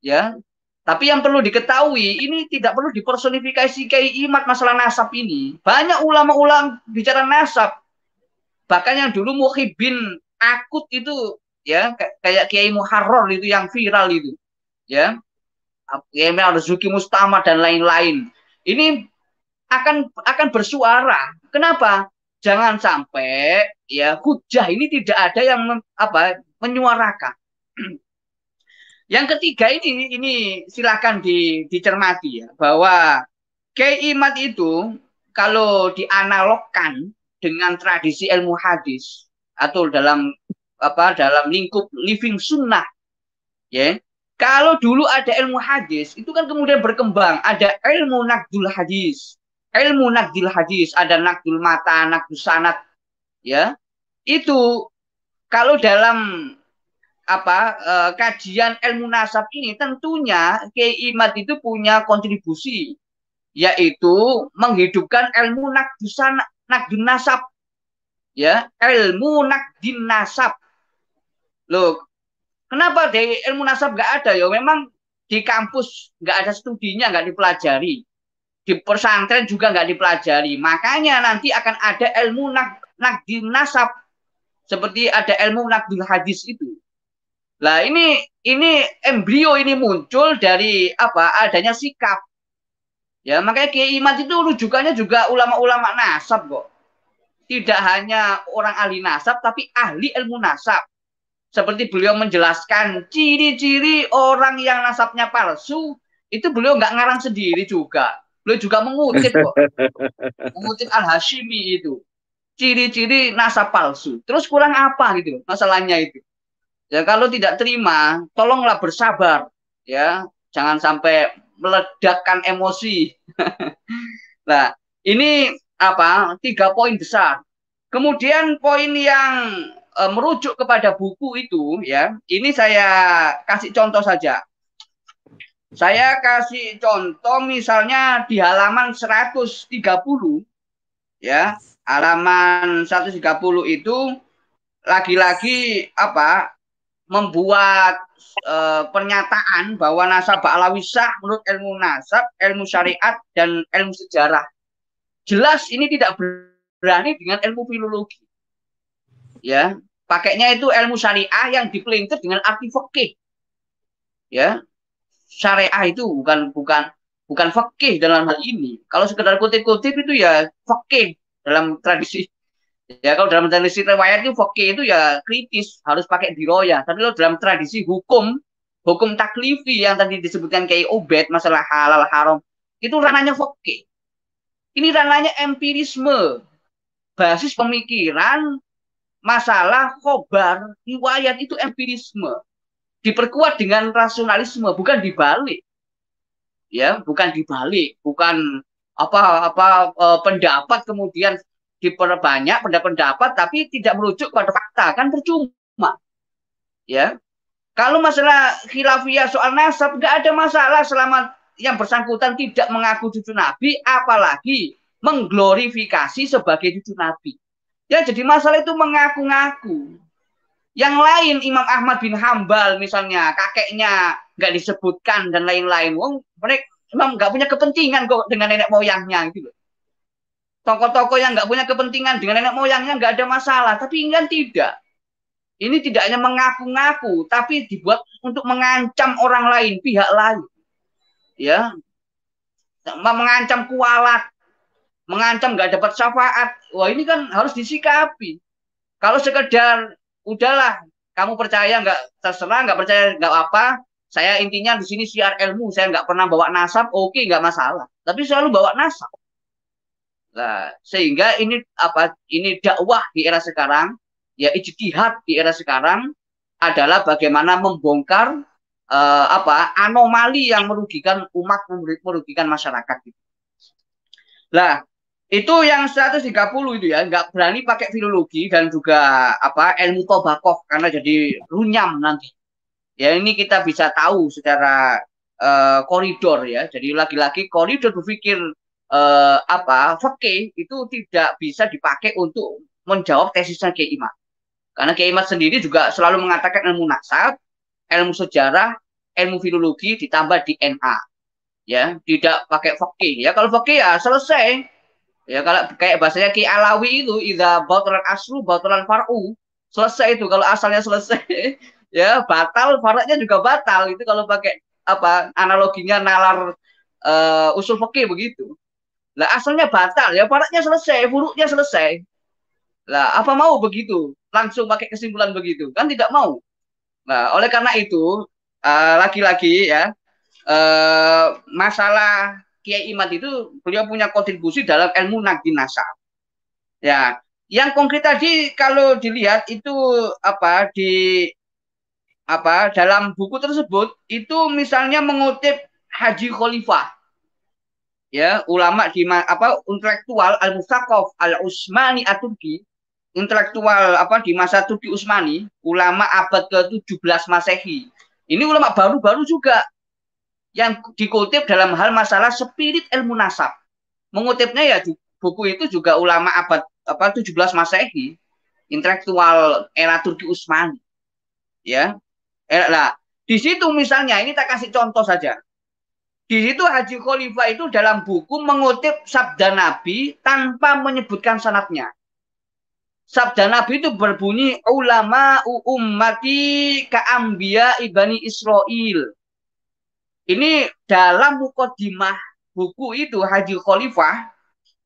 ya tapi yang perlu diketahui ini tidak perlu dipersonifikasi kayak Imam masalah nasab ini banyak ulama-ulama bicara nasab bahkan yang dulu muhibin akut itu ya kayak Kiai Muharrar itu yang viral itu ya Kiai Zuki Mustama dan lain-lain ini akan akan bersuara. Kenapa? Jangan sampai ya hujah ini tidak ada yang apa menyuarakan. *clears throat* Yang ketiga ini ini silakan di, dicermati ya bahwa keimat itu kalau dianalogkan dengan tradisi ilmu hadis atau dalam apa dalam lingkup living sunnah ya kalau dulu ada ilmu hadis itu kan kemudian berkembang ada ilmu nakdul hadis ilmu nakdil hadis, ada nakdul mata, nakdul sanat, ya. Itu kalau dalam apa eh, kajian ilmu nasab ini tentunya Kiai itu punya kontribusi yaitu menghidupkan ilmu nakdul sanat, nakdul nasab. Ya, ilmu nakdil nasab. Loh, kenapa deh ilmu nasab nggak ada ya? Memang di kampus nggak ada studinya, nggak dipelajari di pesantren juga nggak dipelajari. Makanya nanti akan ada ilmu nak nakdil nasab seperti ada ilmu nakdil hadis itu. Lah ini ini embrio ini muncul dari apa adanya sikap. Ya makanya Kiai imam itu rujukannya juga ulama-ulama nasab kok. Tidak hanya orang ahli nasab tapi ahli ilmu nasab. Seperti beliau menjelaskan ciri-ciri orang yang nasabnya palsu itu beliau nggak ngarang sendiri juga Beliau juga mengutip kok. *laughs* mengutip Al-Hashimi itu. Ciri-ciri nasab palsu. Terus kurang apa gitu masalahnya itu. Ya kalau tidak terima, tolonglah bersabar ya. Jangan sampai meledakkan emosi. nah, *laughs* ini apa? Tiga poin besar. Kemudian poin yang eh, merujuk kepada buku itu ya, ini saya kasih contoh saja. Saya kasih contoh misalnya di halaman 130 ya, halaman 130 itu lagi-lagi apa? membuat e, pernyataan bahwa nasab alawi menurut ilmu nasab, ilmu syariat dan ilmu sejarah. Jelas ini tidak berani dengan ilmu filologi. Ya, pakainya itu ilmu syariah yang dipelintir dengan arti fikih. Ya, syariah itu bukan bukan bukan fakih dalam hal ini. Kalau sekedar kutip-kutip itu ya fakih dalam tradisi. *laughs* Ya kalau dalam tradisi riwayat itu fakih itu ya kritis, harus pakai diroya. Tapi kalau dalam tradisi hukum, hukum taklifi yang tadi disebutkan kayak obat masalah halal haram, itu ranahnya fakih. Ini ranahnya empirisme, basis pemikiran, masalah khobar, riwayat itu empirisme diperkuat dengan rasionalisme bukan dibalik ya bukan dibalik bukan apa-apa eh, pendapat kemudian diperbanyak pendapat-pendapat tapi tidak merujuk pada fakta kan percuma ya kalau masalah khilafiyah soal nasab nggak ada masalah selama yang bersangkutan tidak mengaku cucu nabi apalagi mengglorifikasi sebagai cucu nabi ya jadi masalah itu mengaku-ngaku yang lain Imam Ahmad bin Hambal misalnya kakeknya nggak disebutkan dan lain-lain. Wong mereka Imam nggak punya kepentingan kok dengan nenek moyangnya gitu. toko tokoh yang nggak punya kepentingan dengan nenek moyangnya nggak ada masalah. Tapi kan tidak. Ini tidak hanya mengaku-ngaku, tapi dibuat untuk mengancam orang lain, pihak lain. Ya, mengancam kualat, mengancam nggak dapat syafaat. Wah ini kan harus disikapi. Kalau sekedar udahlah kamu percaya nggak terserah nggak percaya nggak apa saya intinya di sini siar ilmu saya nggak pernah bawa nasab oke okay, nggak masalah tapi selalu bawa nasab nah, sehingga ini apa ini dakwah di era sekarang ya ijtihad di era sekarang adalah bagaimana membongkar uh, apa anomali yang merugikan umat merugikan masyarakat gitu itu yang 130 itu ya nggak berani pakai filologi dan juga apa ilmu tobakoh karena jadi runyam nanti ya ini kita bisa tahu secara uh, koridor ya jadi lagi-lagi koridor berpikir uh, apa fakih itu tidak bisa dipakai untuk menjawab tesisnya Kiai Imam karena Kiai Imam sendiri juga selalu mengatakan ilmu nasab ilmu sejarah ilmu filologi ditambah DNA ya tidak pakai fakih ya kalau fakih ya selesai Ya kalau kayak bahasanya Ki Alawi itu ida batalan aslu batalan far'u. Selesai itu kalau asalnya selesai. *laughs* ya batal faraknya juga batal itu kalau pakai apa analoginya nalar uh, usul fakih begitu. Lah asalnya batal ya faratnya selesai, buruknya selesai. Lah apa mau begitu? Langsung pakai kesimpulan begitu. Kan tidak mau. Nah, oleh karena itu eh, laki-laki uh, ya uh, masalah Kiai Imad itu beliau punya kontribusi dalam ilmu nagi nasab. Ya, yang konkret tadi kalau dilihat itu apa di apa dalam buku tersebut itu misalnya mengutip Haji Khalifah ya ulama di apa intelektual al mustaqof al usmani aturki intelektual apa di masa Turki Usmani, ulama abad ke-17 Masehi ini ulama baru-baru juga yang dikutip dalam hal masalah spirit ilmu nasab. Mengutipnya ya buku itu juga ulama abad apa 17 Masehi, intelektual era Turki Utsmani. Ya. Nah, di situ misalnya ini tak kasih contoh saja. Di situ Haji Khalifah itu dalam buku mengutip sabda Nabi tanpa menyebutkan sanatnya. Sabda Nabi itu berbunyi ulama ummati ka'ambia ibani Israel. Ini dalam buku dimah buku itu Haji Khalifah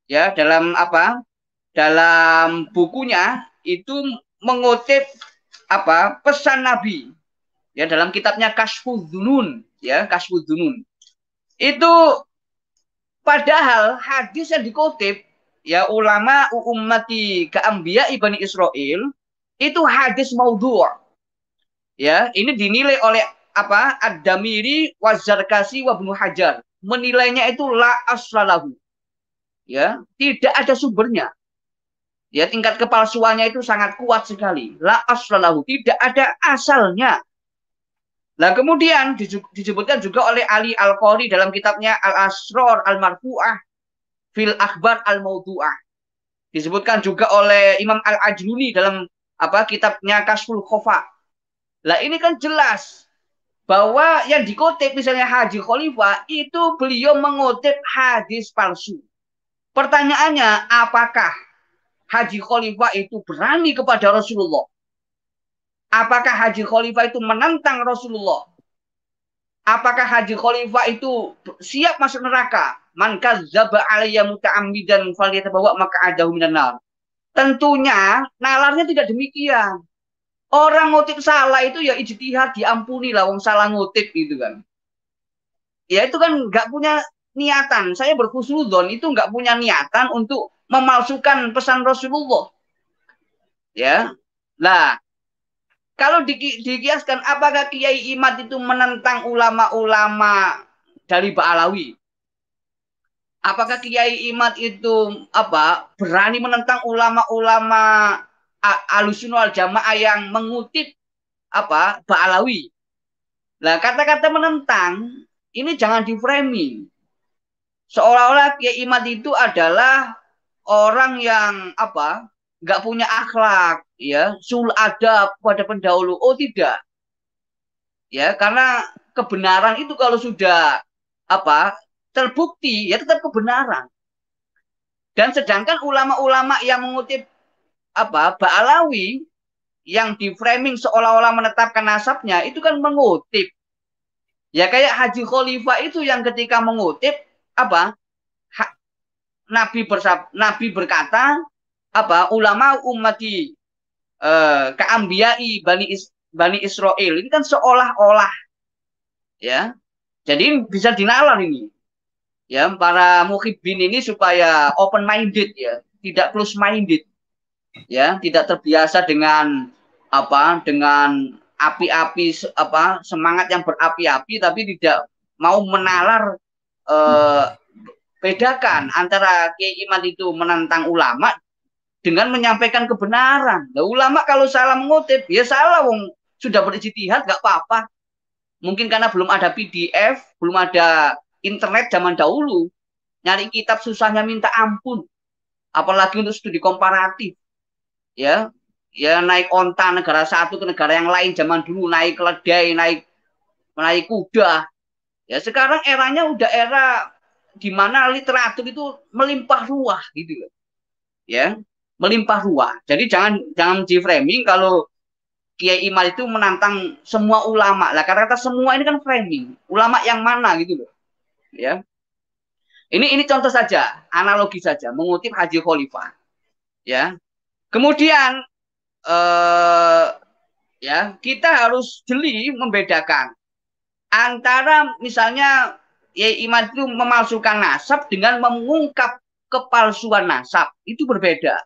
ya dalam apa? Dalam bukunya itu mengutip apa? pesan Nabi. Ya dalam kitabnya Kasfudzunun ya, Kasfudzunun. Itu padahal hadis yang dikutip ya ulama ummati keambia ibani Israel itu hadis maudhu' ya ini dinilai oleh apa ad-damiri wa zarkasi wa hajar menilainya itu la aslalahu ya tidak ada sumbernya ya tingkat kepalsuannya itu sangat kuat sekali la aslalahu tidak ada asalnya Nah kemudian disebutkan juga oleh Ali al qori dalam kitabnya Al-Asror Al-Marfu'ah Fil Akbar Al-Maudu'ah. Disebutkan juga oleh Imam Al-Ajluni dalam apa kitabnya Kasful Khofa. lah ini kan jelas bahwa yang dikutip misalnya Haji Khalifa itu beliau mengutip hadis palsu. Pertanyaannya apakah Haji Khalifa itu berani kepada Rasulullah? Apakah Haji Khalifa itu menentang Rasulullah? Apakah Haji Khalifa itu siap masuk neraka? Man kazzaba alayya muta'ammidan falyatabawa maka adahu minan nar. Tentunya nalarnya tidak demikian. Orang ngutip salah itu ya ijtihad diampuni lah wong salah ngutip gitu kan. Ya itu kan nggak punya niatan. Saya berkhusnudon itu nggak punya niatan untuk memalsukan pesan Rasulullah. Ya. lah kalau di, dikiaskan apakah Kiai Imat itu menentang ulama-ulama dari Ba'alawi? Apakah Kiai Imat itu apa berani menentang ulama-ulama alusional jamaah yang mengutip apa Ba'alawi. Nah, kata-kata menentang ini jangan diframing. Seolah-olah Kiai Imat itu adalah orang yang apa? nggak punya akhlak, ya, sul ada pada pendahulu. Oh, tidak. Ya, karena kebenaran itu kalau sudah apa? terbukti ya tetap kebenaran. Dan sedangkan ulama-ulama yang mengutip apa Ba'alawi yang di framing seolah-olah menetapkan nasabnya itu kan mengutip. Ya kayak Haji Khalifah itu yang ketika mengutip apa ha, Nabi bersab, Nabi berkata apa ulama umat eh, keambiai Bani Is, Bani Israel ini kan seolah-olah ya jadi bisa dinalar ini ya para muhibin ini supaya open minded ya tidak close minded ya tidak terbiasa dengan apa dengan api-api apa semangat yang berapi-api tapi tidak mau menalar eh, bedakan antara kiai iman itu menentang ulama dengan menyampaikan kebenaran. Nah, ulama kalau salah mengutip ya salah wong sudah berijtihad nggak apa-apa. Mungkin karena belum ada PDF, belum ada internet zaman dahulu. Nyari kitab susahnya minta ampun. Apalagi untuk studi komparatif ya ya naik onta negara satu ke negara yang lain zaman dulu naik keledai naik naik kuda ya sekarang eranya udah era di mana literatur itu melimpah ruah gitu loh ya melimpah ruah jadi jangan jangan di framing kalau Kiai Imal itu menantang semua ulama lah karena kata semua ini kan framing ulama yang mana gitu loh ya ini ini contoh saja analogi saja mengutip Haji Khalifah ya Kemudian eh, ya kita harus jeli membedakan antara misalnya ya iman itu memalsukan nasab dengan mengungkap kepalsuan nasab itu berbeda.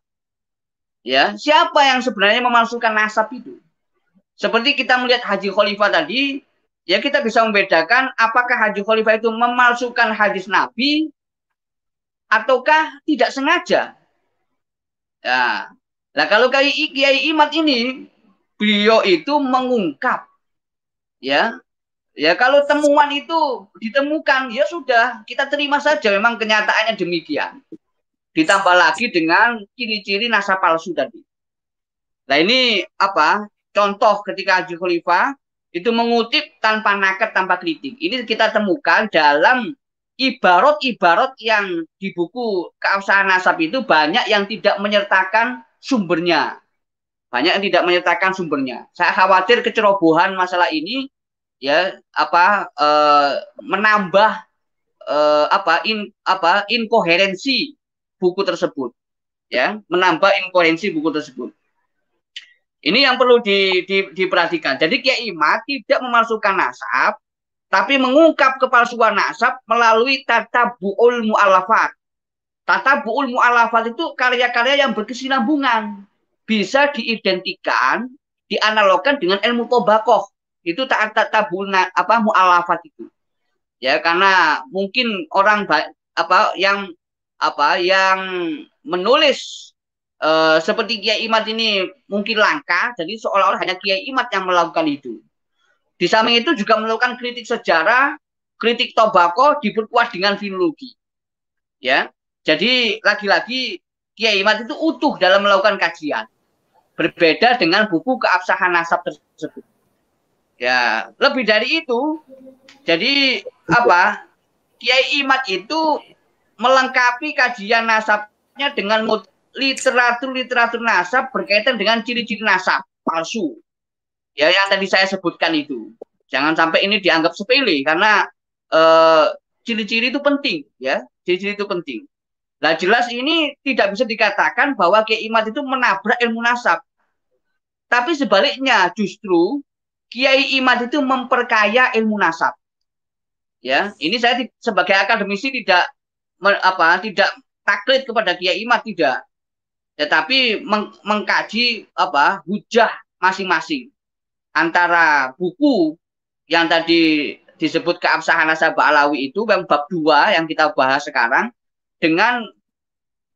Ya, siapa yang sebenarnya memalsukan nasab itu? Seperti kita melihat Haji Khalifah tadi, ya kita bisa membedakan apakah Haji Khalifah itu memalsukan hadis Nabi ataukah tidak sengaja. Ya, Nah kalau Kiai Kiai Imat ini beliau itu mengungkap ya ya kalau temuan itu ditemukan ya sudah kita terima saja memang kenyataannya demikian ditambah lagi dengan ciri-ciri nasa palsu tadi nah ini apa contoh ketika Haji Khalifah itu mengutip tanpa naket tanpa kritik ini kita temukan dalam ibarat-ibarat yang di buku keabsahan nasab itu banyak yang tidak menyertakan sumbernya. Banyak yang tidak menyertakan sumbernya. Saya khawatir kecerobohan masalah ini ya apa e, menambah e, apa in apa inkoherensi buku tersebut. Ya, menambah inkoherensi buku tersebut. Ini yang perlu di, di, diperhatikan. Jadi Kiai Imam tidak memasukkan nasab, tapi mengungkap kepalsuan nasab melalui tata bu'ul mu'alafat. Tata buul mu'alafat itu karya-karya yang berkesinambungan. Bisa diidentikan, dianalogkan dengan ilmu tobakoh. Itu tak tabuna apa mu'alafat itu. Ya karena mungkin orang apa yang apa yang menulis e, seperti Kiai Imat ini mungkin langka, jadi seolah-olah hanya Kiai Imat yang melakukan itu. Di samping itu juga melakukan kritik sejarah, kritik tobako diperkuat dengan filologi. Ya, jadi lagi-lagi Kiai Imat itu utuh dalam melakukan kajian. Berbeda dengan buku keabsahan nasab tersebut. Ya, lebih dari itu, jadi apa? Kiai Imat itu melengkapi kajian nasabnya dengan literatur-literatur nasab berkaitan dengan ciri-ciri nasab palsu. Ya, yang tadi saya sebutkan itu. Jangan sampai ini dianggap sepele karena eh, ciri-ciri itu penting, ya. Ciri-ciri itu penting. Nah jelas ini tidak bisa dikatakan bahwa Kiai Imad itu menabrak ilmu nasab. Tapi sebaliknya justru Kiai Imad itu memperkaya ilmu nasab. Ya, ini saya sebagai akademisi tidak apa tidak taklid kepada Kiai Imad tidak. Tetapi meng, mengkaji apa hujah masing-masing antara buku yang tadi disebut keabsahan nasab alawi itu yang bab 2 yang kita bahas sekarang dengan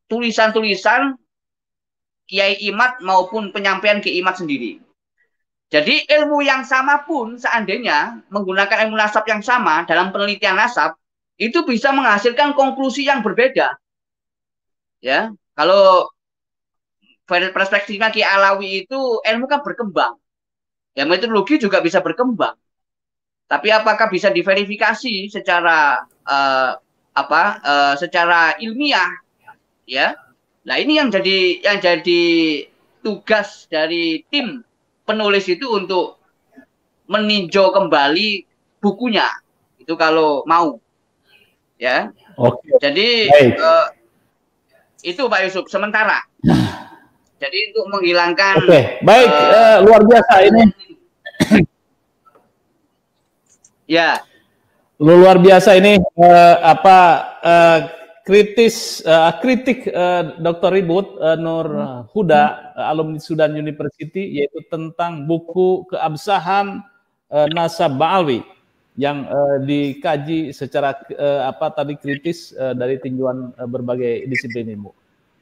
tulisan-tulisan Kiai Imat maupun penyampaian Kiai Imat sendiri. Jadi ilmu yang sama pun seandainya menggunakan ilmu nasab yang sama dalam penelitian nasab itu bisa menghasilkan konklusi yang berbeda. Ya, kalau perspektifnya Ki Alawi itu ilmu kan berkembang. Ya metodologi juga bisa berkembang. Tapi apakah bisa diverifikasi secara uh, apa uh, secara ilmiah ya nah ini yang jadi yang jadi tugas dari tim penulis itu untuk meninjau kembali bukunya itu kalau mau ya oke jadi uh, itu Pak Yusuf sementara jadi untuk menghilangkan oke baik uh, uh, luar biasa ini ya Lu luar biasa ini uh, apa uh, kritis uh, kritik uh, Dr. Ribut uh, Nur hmm. Huda uh, alumni Sudan University yaitu tentang buku keabsahan uh, nasab Ba'alwi yang uh, dikaji secara uh, apa tadi kritis uh, dari tinjauan uh, berbagai disiplin ilmu.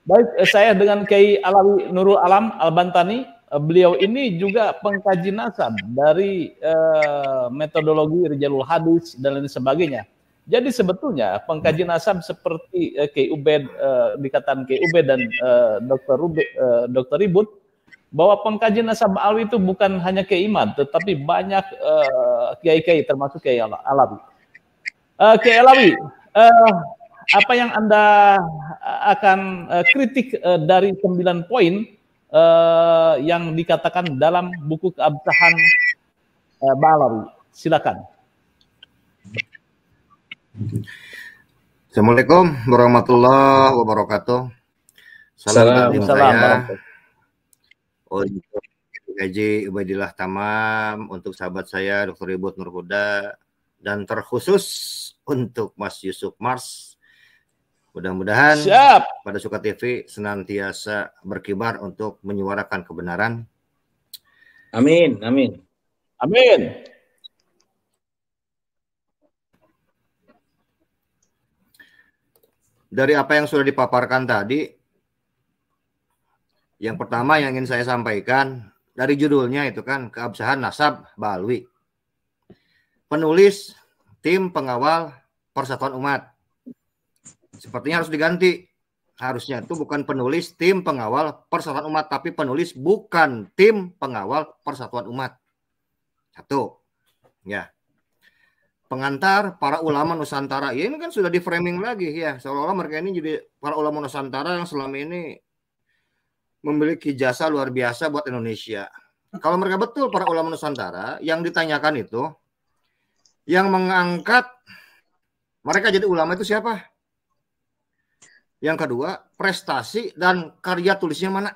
Baik, saya dengan Kiai Alawi Nurul Alam Albantani Eh, beliau ini juga pengkaji nasab dari uh, metodologi Rijalul Hadis dan lain sebagainya. Jadi sebetulnya pengkaji nasab seperti uh, eh, KUB uh, dikatakan KUB dan uh, Dr. Rube, uh, Dr. Ribut bahwa pengkaji nasab alwi itu bukan hanya Kiai Iman tetapi banyak kiai kiai-kiai termasuk Kiai Alawi. Uh, kiai Alawi, uh, apa yang Anda akan kritik dari sembilan poin uh, yang dikatakan dalam buku keabsahan uh, Balawi. Silakan. Assalamualaikum warahmatullahi wabarakatuh. Salam, Assalamualaikum. saya untuk oh, iya. Haji, Ubadillah Tamam, untuk sahabat saya Dr. Ribut Nurhuda, dan terkhusus untuk Mas Yusuf Mars Mudah-mudahan pada Suka TV senantiasa berkibar untuk menyuarakan kebenaran. Amin, amin. Amin. Dari apa yang sudah dipaparkan tadi, yang pertama yang ingin saya sampaikan dari judulnya itu kan keabsahan nasab Balwi. Penulis tim pengawal persatuan umat Sepertinya harus diganti. Harusnya itu bukan penulis tim pengawal persatuan umat, tapi penulis bukan tim pengawal persatuan umat. Satu. Ya. Pengantar para ulama Nusantara. Ya ini kan sudah di framing lagi ya. Seolah-olah mereka ini jadi para ulama Nusantara yang selama ini memiliki jasa luar biasa buat Indonesia. Kalau mereka betul para ulama Nusantara, yang ditanyakan itu yang mengangkat mereka jadi ulama itu siapa? Yang kedua, prestasi dan karya tulisnya mana?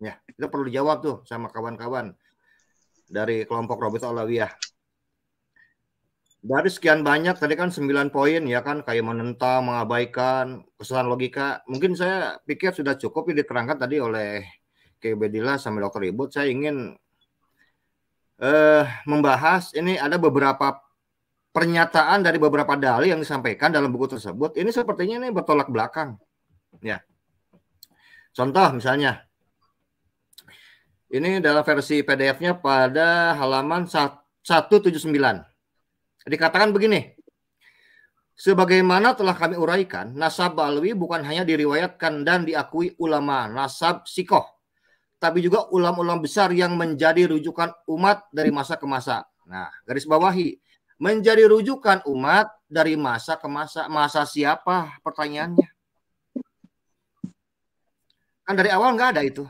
Ya, itu perlu dijawab tuh sama kawan-kawan dari kelompok Robert Olawiyah. Dari sekian banyak, tadi kan 9 poin ya kan, kayak menentang, mengabaikan, kesalahan logika. Mungkin saya pikir sudah cukup ya diterangkan tadi oleh Kebedila sama Dokter Ibut. Saya ingin eh, membahas, ini ada beberapa pernyataan dari beberapa dalil yang disampaikan dalam buku tersebut ini sepertinya ini bertolak belakang. Ya. Contoh misalnya ini dalam versi PDF-nya pada halaman 179. Dikatakan begini. Sebagaimana telah kami uraikan, nasab Alwi bukan hanya diriwayatkan dan diakui ulama nasab Sikoh, tapi juga ulama-ulama besar yang menjadi rujukan umat dari masa ke masa. Nah, garis bawahi, menjadi rujukan umat dari masa ke masa. Masa siapa? Pertanyaannya. Kan dari awal nggak ada itu.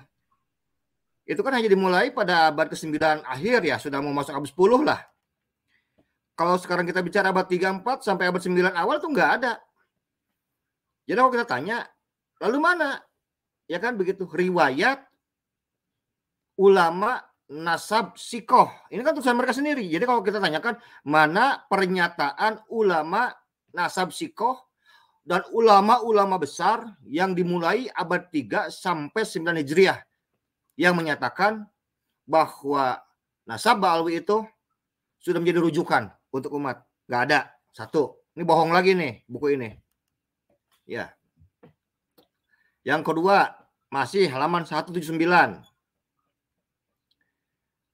Itu kan hanya dimulai pada abad ke-9 akhir ya, sudah mau masuk abad 10 lah. Kalau sekarang kita bicara abad 34 sampai abad 9 awal tuh nggak ada. Jadi kalau kita tanya, lalu mana? Ya kan begitu, riwayat ulama nasab sikoh. Ini kan tulisan mereka sendiri. Jadi kalau kita tanyakan mana pernyataan ulama nasab sikoh dan ulama-ulama besar yang dimulai abad 3 sampai 9 Hijriah yang menyatakan bahwa nasab Ba'alwi itu sudah menjadi rujukan untuk umat. Gak ada. Satu. Ini bohong lagi nih buku ini. Ya. Yang kedua, masih halaman 179.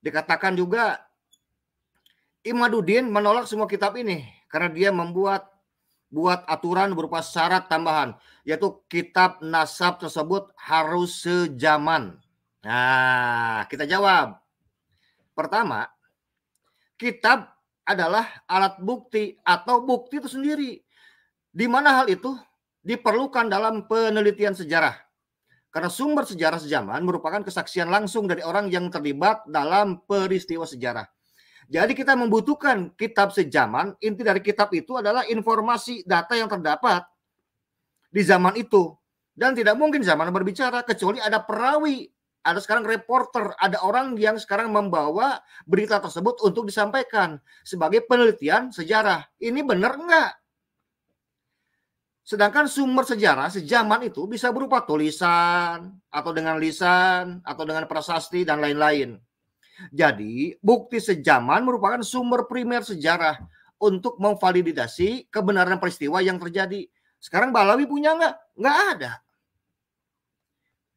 Dikatakan juga Imaduddin menolak semua kitab ini karena dia membuat buat aturan berupa syarat tambahan yaitu kitab nasab tersebut harus sejaman. Nah, kita jawab. Pertama, kitab adalah alat bukti atau bukti itu sendiri. Di mana hal itu diperlukan dalam penelitian sejarah. Karena sumber sejarah sejaman merupakan kesaksian langsung dari orang yang terlibat dalam peristiwa sejarah. Jadi kita membutuhkan kitab sejaman, inti dari kitab itu adalah informasi data yang terdapat di zaman itu. Dan tidak mungkin zaman berbicara kecuali ada perawi, ada sekarang reporter, ada orang yang sekarang membawa berita tersebut untuk disampaikan sebagai penelitian sejarah. Ini benar enggak? Sedangkan sumber sejarah sejaman itu bisa berupa tulisan atau dengan lisan atau dengan prasasti dan lain-lain. Jadi, bukti sejaman merupakan sumber primer sejarah untuk memvalidasi kebenaran peristiwa yang terjadi. Sekarang Balawi punya nggak? Nggak ada.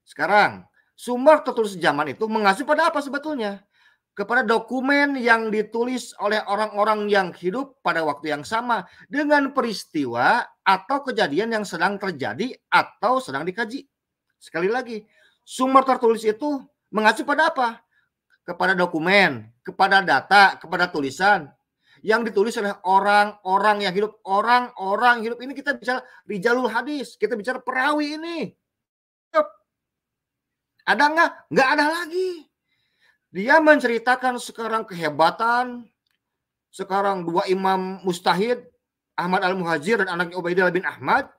Sekarang, sumber tertulis sejaman itu mengasih pada apa sebetulnya? kepada dokumen yang ditulis oleh orang-orang yang hidup pada waktu yang sama dengan peristiwa atau kejadian yang sedang terjadi atau sedang dikaji. Sekali lagi, sumber tertulis itu mengacu pada apa? Kepada dokumen, kepada data, kepada tulisan yang ditulis oleh orang-orang yang hidup, orang-orang hidup ini kita bicara di jalur hadis, kita bicara perawi ini. Ada nggak? Nggak ada lagi dia menceritakan sekarang kehebatan, sekarang dua imam mustahid, Ahmad Al-Muhajir dan anaknya Ubaidillah bin Ahmad,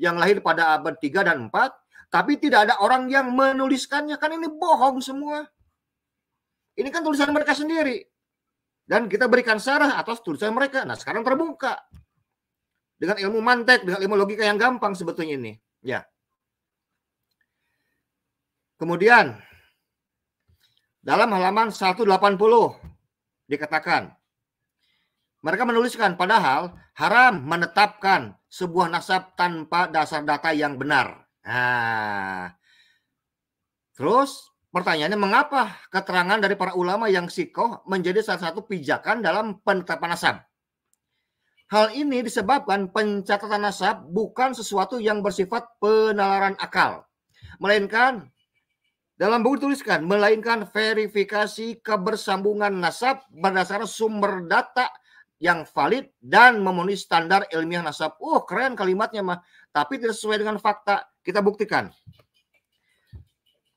yang lahir pada abad 3 dan 4, tapi tidak ada orang yang menuliskannya. Kan ini bohong semua. Ini kan tulisan mereka sendiri. Dan kita berikan sarah atas tulisan mereka. Nah sekarang terbuka. Dengan ilmu mantek, dengan ilmu logika yang gampang sebetulnya ini. Ya. Kemudian dalam halaman 180 dikatakan, mereka menuliskan padahal haram menetapkan sebuah nasab tanpa dasar data yang benar. Nah, terus pertanyaannya mengapa keterangan dari para ulama yang sikoh menjadi salah satu pijakan dalam penetapan nasab? Hal ini disebabkan pencatatan nasab bukan sesuatu yang bersifat penalaran akal, melainkan dalam buku dituliskan, melainkan verifikasi kebersambungan nasab berdasarkan sumber data yang valid dan memenuhi standar ilmiah nasab. Oh, keren kalimatnya mah. Tapi tidak sesuai dengan fakta. Kita buktikan.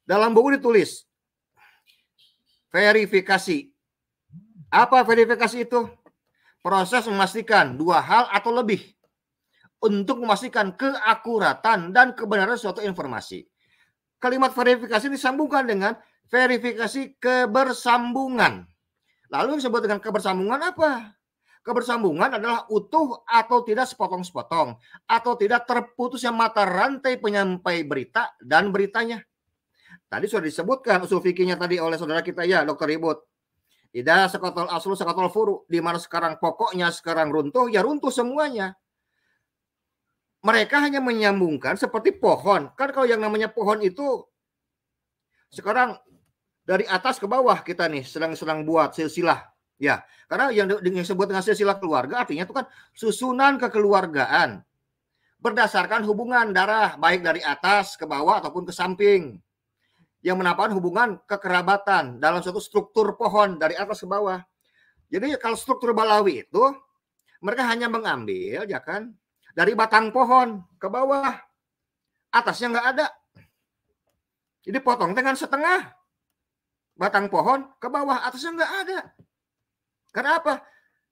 Dalam buku ditulis, verifikasi. Apa verifikasi itu? Proses memastikan dua hal atau lebih untuk memastikan keakuratan dan kebenaran suatu informasi kalimat verifikasi disambungkan dengan verifikasi kebersambungan. Lalu yang disebut dengan kebersambungan apa? Kebersambungan adalah utuh atau tidak sepotong-sepotong atau tidak terputusnya mata rantai penyampai berita dan beritanya. Tadi sudah disebutkan usul fikirnya tadi oleh saudara kita ya, Dokter Ribut. Tidak sekotol aslu sekotol furu. Di mana sekarang pokoknya, sekarang runtuh, ya runtuh semuanya mereka hanya menyambungkan seperti pohon. Kan kalau yang namanya pohon itu sekarang dari atas ke bawah kita nih sedang-sedang buat silsilah. Ya, karena yang disebut dengan silsilah keluarga artinya itu kan susunan kekeluargaan berdasarkan hubungan darah baik dari atas ke bawah ataupun ke samping yang menampakkan hubungan kekerabatan dalam suatu struktur pohon dari atas ke bawah. Jadi kalau struktur Balawi itu mereka hanya mengambil ya kan dari batang pohon ke bawah. Atasnya nggak ada. Jadi potong dengan setengah. Batang pohon ke bawah, atasnya nggak ada. Karena apa?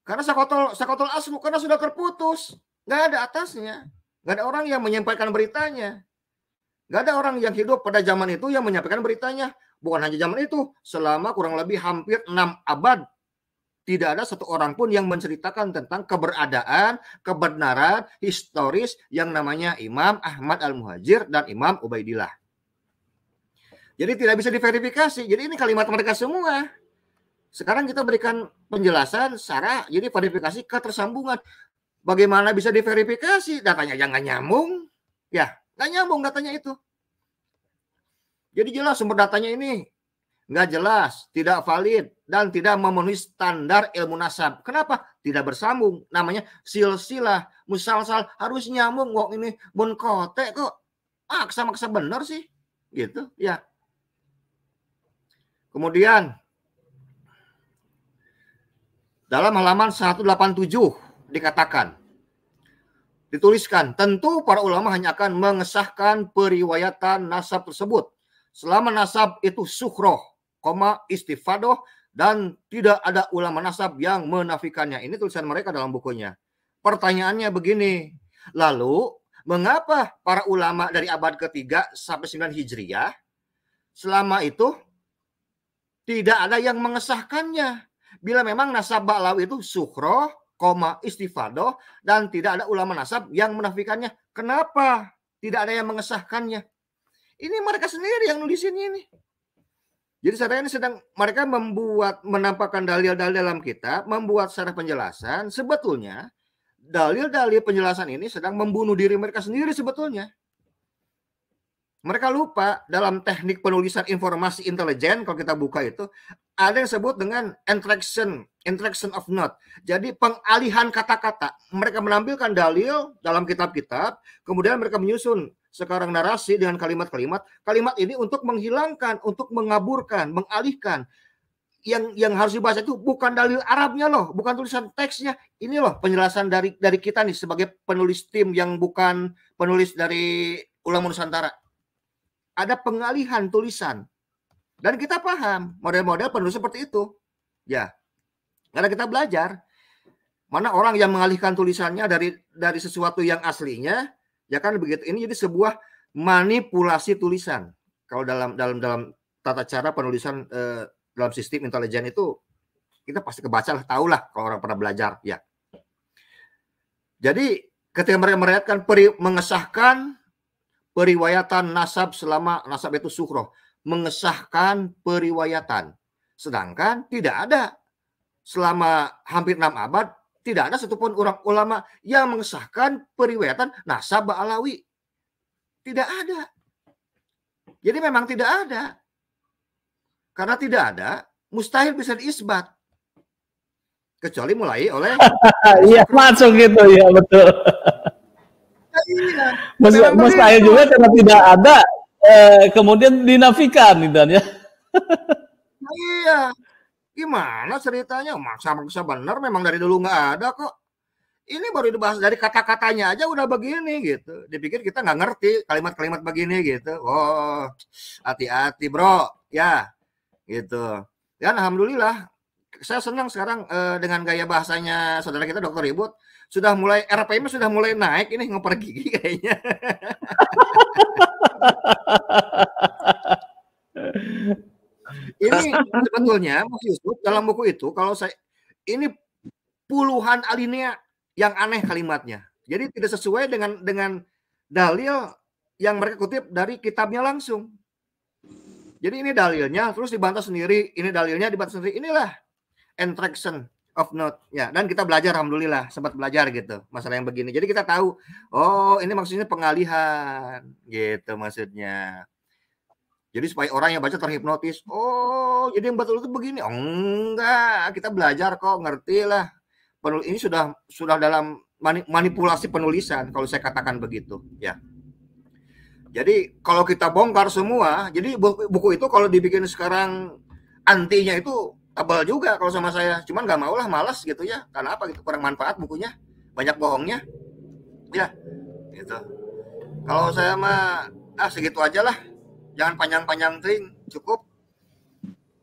Karena sakotol, sakotol asmu karena sudah terputus. Nggak ada atasnya. Nggak ada orang yang menyampaikan beritanya. Nggak ada orang yang hidup pada zaman itu yang menyampaikan beritanya. Bukan hanya zaman itu, selama kurang lebih hampir enam abad tidak ada satu orang pun yang menceritakan tentang keberadaan, kebenaran historis yang namanya Imam Ahmad Al-Muhajir dan Imam Ubaidillah. Jadi tidak bisa diverifikasi. Jadi ini kalimat mereka semua. Sekarang kita berikan penjelasan secara jadi verifikasi ketersambungan. Bagaimana bisa diverifikasi? Datanya jangan nyambung. Ya, nggak nyambung datanya itu. Jadi jelas sumber datanya ini nggak jelas, tidak valid, dan tidak memenuhi standar ilmu nasab. Kenapa? Tidak bersambung. Namanya silsilah, musalsal harus nyambung kok ini bun kote kok. Ah, maksa benar sih. Gitu, ya. Kemudian dalam halaman 187 dikatakan dituliskan tentu para ulama hanya akan mengesahkan periwayatan nasab tersebut selama nasab itu sukroh koma istifadoh dan tidak ada ulama nasab yang menafikannya. Ini tulisan mereka dalam bukunya. Pertanyaannya begini, lalu mengapa para ulama dari abad ketiga sampai 9 Hijriah selama itu tidak ada yang mengesahkannya? Bila memang nasab alawi itu sukro, koma istifadoh, dan tidak ada ulama nasab yang menafikannya. Kenapa tidak ada yang mengesahkannya? Ini mereka sendiri yang nulisin ini. Jadi saya ini sedang mereka membuat menampakkan dalil-dalil dalam kita, membuat secara penjelasan sebetulnya dalil-dalil penjelasan ini sedang membunuh diri mereka sendiri sebetulnya. Mereka lupa dalam teknik penulisan informasi intelijen kalau kita buka itu ada yang sebut dengan interaction, interaction of not. Jadi pengalihan kata-kata. Mereka menampilkan dalil dalam kitab-kitab, kemudian mereka menyusun sekarang narasi dengan kalimat-kalimat kalimat ini untuk menghilangkan untuk mengaburkan mengalihkan yang yang harus dibahas itu bukan dalil Arabnya loh, bukan tulisan teksnya. Ini loh penjelasan dari dari kita nih sebagai penulis tim yang bukan penulis dari Ulama Nusantara. Ada pengalihan tulisan. Dan kita paham model-model penulis seperti itu. Ya. Karena kita belajar mana orang yang mengalihkan tulisannya dari dari sesuatu yang aslinya Ya kan begitu. Ini jadi sebuah manipulasi tulisan. Kalau dalam dalam dalam tata cara penulisan eh, dalam sistem intelijen itu kita pasti kebaca lah, tahu lah kalau orang pernah belajar ya. Jadi ketika mereka merayakan peri, mengesahkan periwayatan nasab selama nasab itu sukroh mengesahkan periwayatan sedangkan tidak ada selama hampir enam abad tidak ada satupun orang ulama yang mengesahkan periwayatan nasab Alawi. Tidak ada. Jadi memang tidak ada. Karena tidak ada, mustahil bisa diisbat. Kecuali mulai oleh *laughs* Iya, masuk gitu ya, betul. Nah, iya. Mas, Mustahil juga karena tidak ada eh, kemudian dinafikan Gitu, ya. iya. Gimana ceritanya? Maksa-maksa benar memang dari dulu nggak ada kok. Ini baru dibahas dari kata-katanya aja udah begini gitu. Dipikir kita nggak ngerti kalimat-kalimat begini gitu. Oh, hati-hati bro. Ya, gitu. ya alhamdulillah saya senang sekarang eh, dengan gaya bahasanya saudara kita dokter Ribut sudah mulai RPM sudah mulai naik ini ngoper gigi kayaknya. *laughs* Ini sebetulnya Mas Yusuf dalam buku itu kalau saya ini puluhan alinea yang aneh kalimatnya. Jadi tidak sesuai dengan dengan dalil yang mereka kutip dari kitabnya langsung. Jadi ini dalilnya, terus dibantah sendiri, ini dalilnya dibantah sendiri. Inilah entraction of note ya dan kita belajar alhamdulillah sempat belajar gitu masalah yang begini jadi kita tahu oh ini maksudnya pengalihan gitu maksudnya jadi supaya orang yang baca terhipnotis. Oh, jadi yang betul itu begini. Oh, enggak, kita belajar kok, ngerti lah. Penul ini sudah sudah dalam manipulasi penulisan kalau saya katakan begitu, ya. Jadi kalau kita bongkar semua, jadi buku, buku itu kalau dibikin sekarang antinya itu tebal juga kalau sama saya. Cuman nggak mau lah, malas gitu ya. Karena apa? Gitu kurang manfaat bukunya, banyak bohongnya, ya. Gitu. Kalau saya mah ah segitu aja lah jangan panjang-panjang ting, cukup.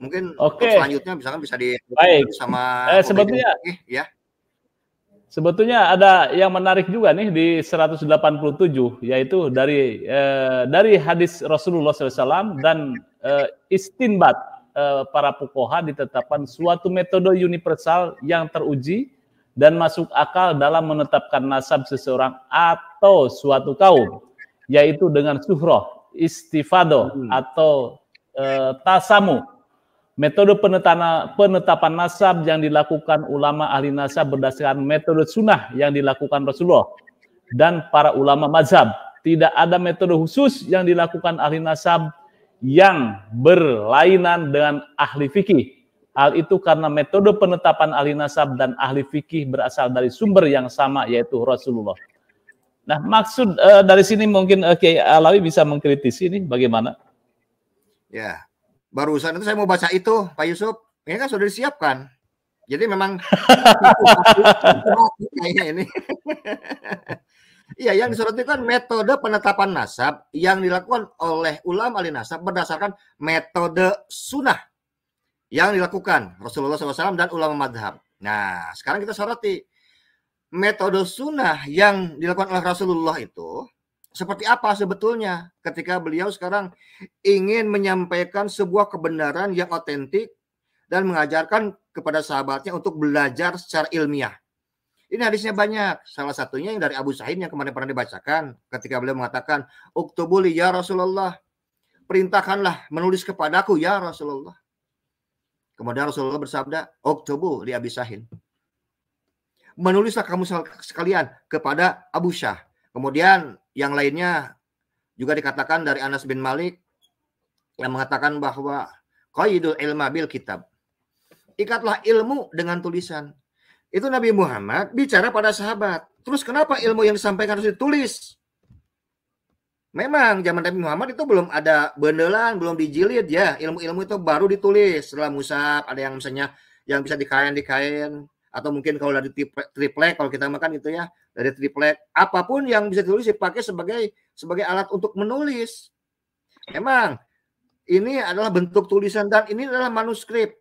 Mungkin okay. selanjutnya misalkan bisa di Baik. Eh, sama eh, sebetulnya eh, ya. Sebetulnya ada yang menarik juga nih di 187 yaitu dari eh, dari hadis Rasulullah SAW dan eh, istinbat eh, para pukoha ditetapkan suatu metode universal yang teruji dan masuk akal dalam menetapkan nasab seseorang atau suatu kaum yaitu dengan suhroh istifado hmm. atau e, tasamu. Metode penetana, penetapan nasab yang dilakukan ulama ahli nasab berdasarkan metode sunnah yang dilakukan Rasulullah dan para ulama mazhab. Tidak ada metode khusus yang dilakukan ahli nasab yang berlainan dengan ahli fikih. Hal itu karena metode penetapan ahli nasab dan ahli fikih berasal dari sumber yang sama yaitu Rasulullah. Nah, maksud uh, dari sini mungkin uh, Kiai Alawi bisa mengkritisi ini bagaimana? Ya, barusan itu saya mau baca itu, Pak Yusuf. Ini kan sudah disiapkan. Jadi memang *laughs* kayaknya ini. Iya, yang disoroti kan metode penetapan nasab yang dilakukan oleh ulama ahli nasab berdasarkan metode sunnah yang dilakukan Rasulullah SAW dan ulama madhab. Nah, sekarang kita soroti metode sunnah yang dilakukan oleh Rasulullah itu seperti apa sebetulnya ketika beliau sekarang ingin menyampaikan sebuah kebenaran yang otentik dan mengajarkan kepada sahabatnya untuk belajar secara ilmiah. Ini hadisnya banyak. Salah satunya yang dari Abu Sa'id yang kemarin pernah dibacakan ketika beliau mengatakan, "Uktubuli ya Rasulullah." Perintahkanlah menulis kepadaku ya Rasulullah. Kemudian Rasulullah bersabda, Uktubuli Abi Sahin." menulislah kamu sekalian kepada Abu Syah. Kemudian yang lainnya juga dikatakan dari Anas bin Malik yang mengatakan bahwa qaidul ilma bil kitab. Ikatlah ilmu dengan tulisan. Itu Nabi Muhammad bicara pada sahabat. Terus kenapa ilmu yang disampaikan harus ditulis? Memang zaman Nabi Muhammad itu belum ada bendelan, belum dijilid ya. Ilmu-ilmu itu baru ditulis setelah musab, ada yang misalnya yang bisa dikain-dikain atau mungkin kalau dari triplek kalau kita makan itu ya dari triplek apapun yang bisa ditulis dipakai sebagai sebagai alat untuk menulis emang ini adalah bentuk tulisan dan ini adalah manuskrip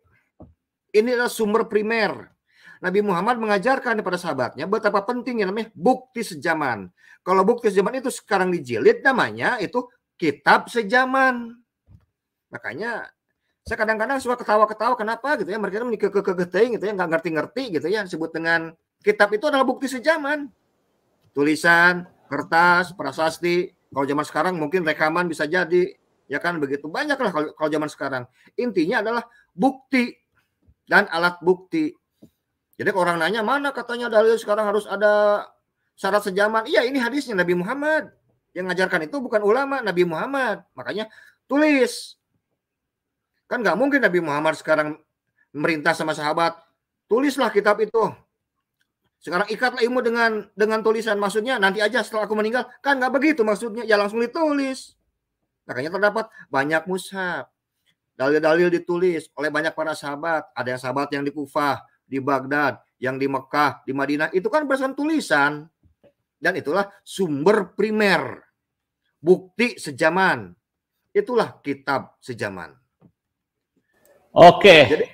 ini adalah sumber primer Nabi Muhammad mengajarkan kepada sahabatnya betapa pentingnya namanya bukti sejaman. Kalau bukti sejaman itu sekarang dijilid namanya itu kitab sejaman. Makanya saya kadang-kadang suka ketawa-ketawa kenapa gitu ya mereka ke ke gitu ya nggak ngerti-ngerti gitu ya disebut dengan kitab itu adalah bukti sejaman tulisan kertas prasasti kalau zaman sekarang mungkin rekaman bisa jadi ya kan begitu banyak lah kalau, kalau zaman sekarang intinya adalah bukti dan alat bukti jadi kalau orang nanya mana katanya dalil sekarang harus ada syarat sejaman iya ini hadisnya Nabi Muhammad yang ngajarkan itu bukan ulama Nabi Muhammad makanya tulis Kan nggak mungkin Nabi Muhammad sekarang merintah sama sahabat, tulislah kitab itu. Sekarang ikatlah ilmu dengan dengan tulisan. Maksudnya nanti aja setelah aku meninggal. Kan nggak begitu maksudnya. Ya langsung ditulis. Makanya terdapat banyak mushaf. Dalil-dalil ditulis oleh banyak para sahabat. Ada yang sahabat yang di Kufah, di Baghdad, yang di Mekah, di Madinah. Itu kan berdasarkan tulisan. Dan itulah sumber primer. Bukti sejaman. Itulah kitab sejaman. Oke. Jadi,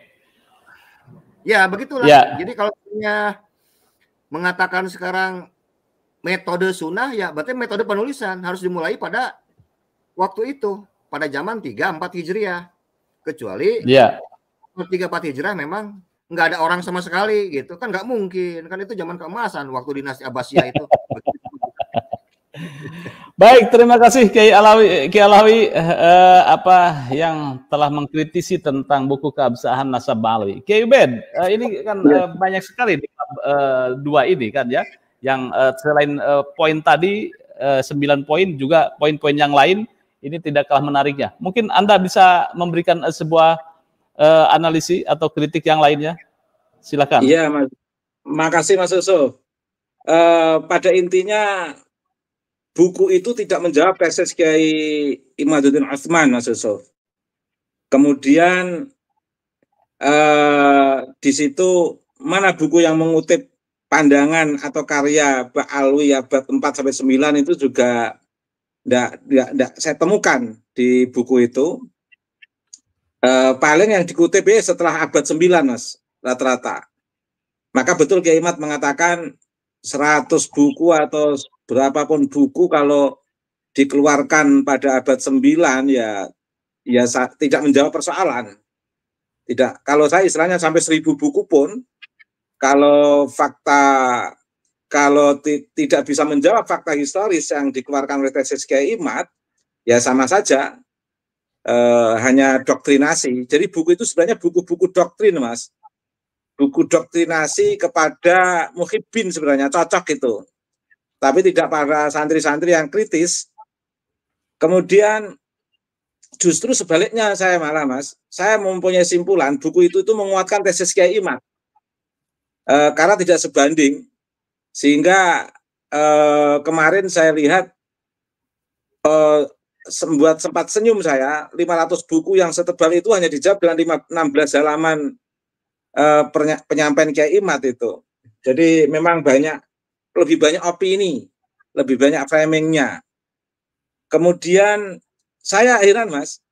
ya begitulah. Ya. Jadi kalau punya mengatakan sekarang metode sunnah ya berarti metode penulisan harus dimulai pada waktu itu pada zaman 3 4 Hijriah. Kecuali ya. 3 4 Hijriah memang nggak ada orang sama sekali gitu kan nggak mungkin kan itu zaman keemasan waktu dinasti Abbasiyah itu *laughs* Baik, terima kasih Kiai Alawi, Kiai Alawi eh, apa yang telah mengkritisi tentang buku keabsahan nasab Balawi. Kiai Ben, eh, ini kan ya. eh, banyak sekali di eh, dua ini kan ya, yang eh, selain eh, poin tadi eh, poin juga poin-poin yang lain ini tidak kalah menariknya. Mungkin Anda bisa memberikan eh, sebuah eh, analisis atau kritik yang lainnya. Silakan. Iya, Mas. Makasih Mas Uso. Uh, eh, pada intinya buku itu tidak menjawab tesis Kiai Imaduddin Asman Mas Yusuf. Kemudian eh, di situ mana buku yang mengutip pandangan atau karya Pak Alwi ya, abad 4 sampai 9 itu juga enggak, enggak, enggak saya temukan di buku itu. Eh, paling yang dikutip ya setelah abad 9 Mas rata-rata. Maka betul Kiai Imad mengatakan 100 buku atau berapapun buku kalau dikeluarkan pada abad 9 ya ya tidak menjawab persoalan. Tidak kalau saya istilahnya sampai seribu buku pun kalau fakta kalau tidak bisa menjawab fakta historis yang dikeluarkan oleh tesis Kiai Imat ya sama saja e, hanya doktrinasi. Jadi buku itu sebenarnya buku-buku doktrin, Mas buku doktrinasi kepada muhibbin sebenarnya cocok itu tapi tidak para santri-santri yang kritis. Kemudian justru sebaliknya saya malah mas, saya mempunyai simpulan buku itu itu menguatkan tesis Kiai Imam e, karena tidak sebanding sehingga e, kemarin saya lihat e, eh, membuat sempat senyum saya 500 buku yang setebal itu hanya dijawab dengan 16 halaman e, penyampaian Kiai Imat itu. Jadi memang banyak lebih banyak opini, lebih banyak framingnya. Kemudian saya heran mas,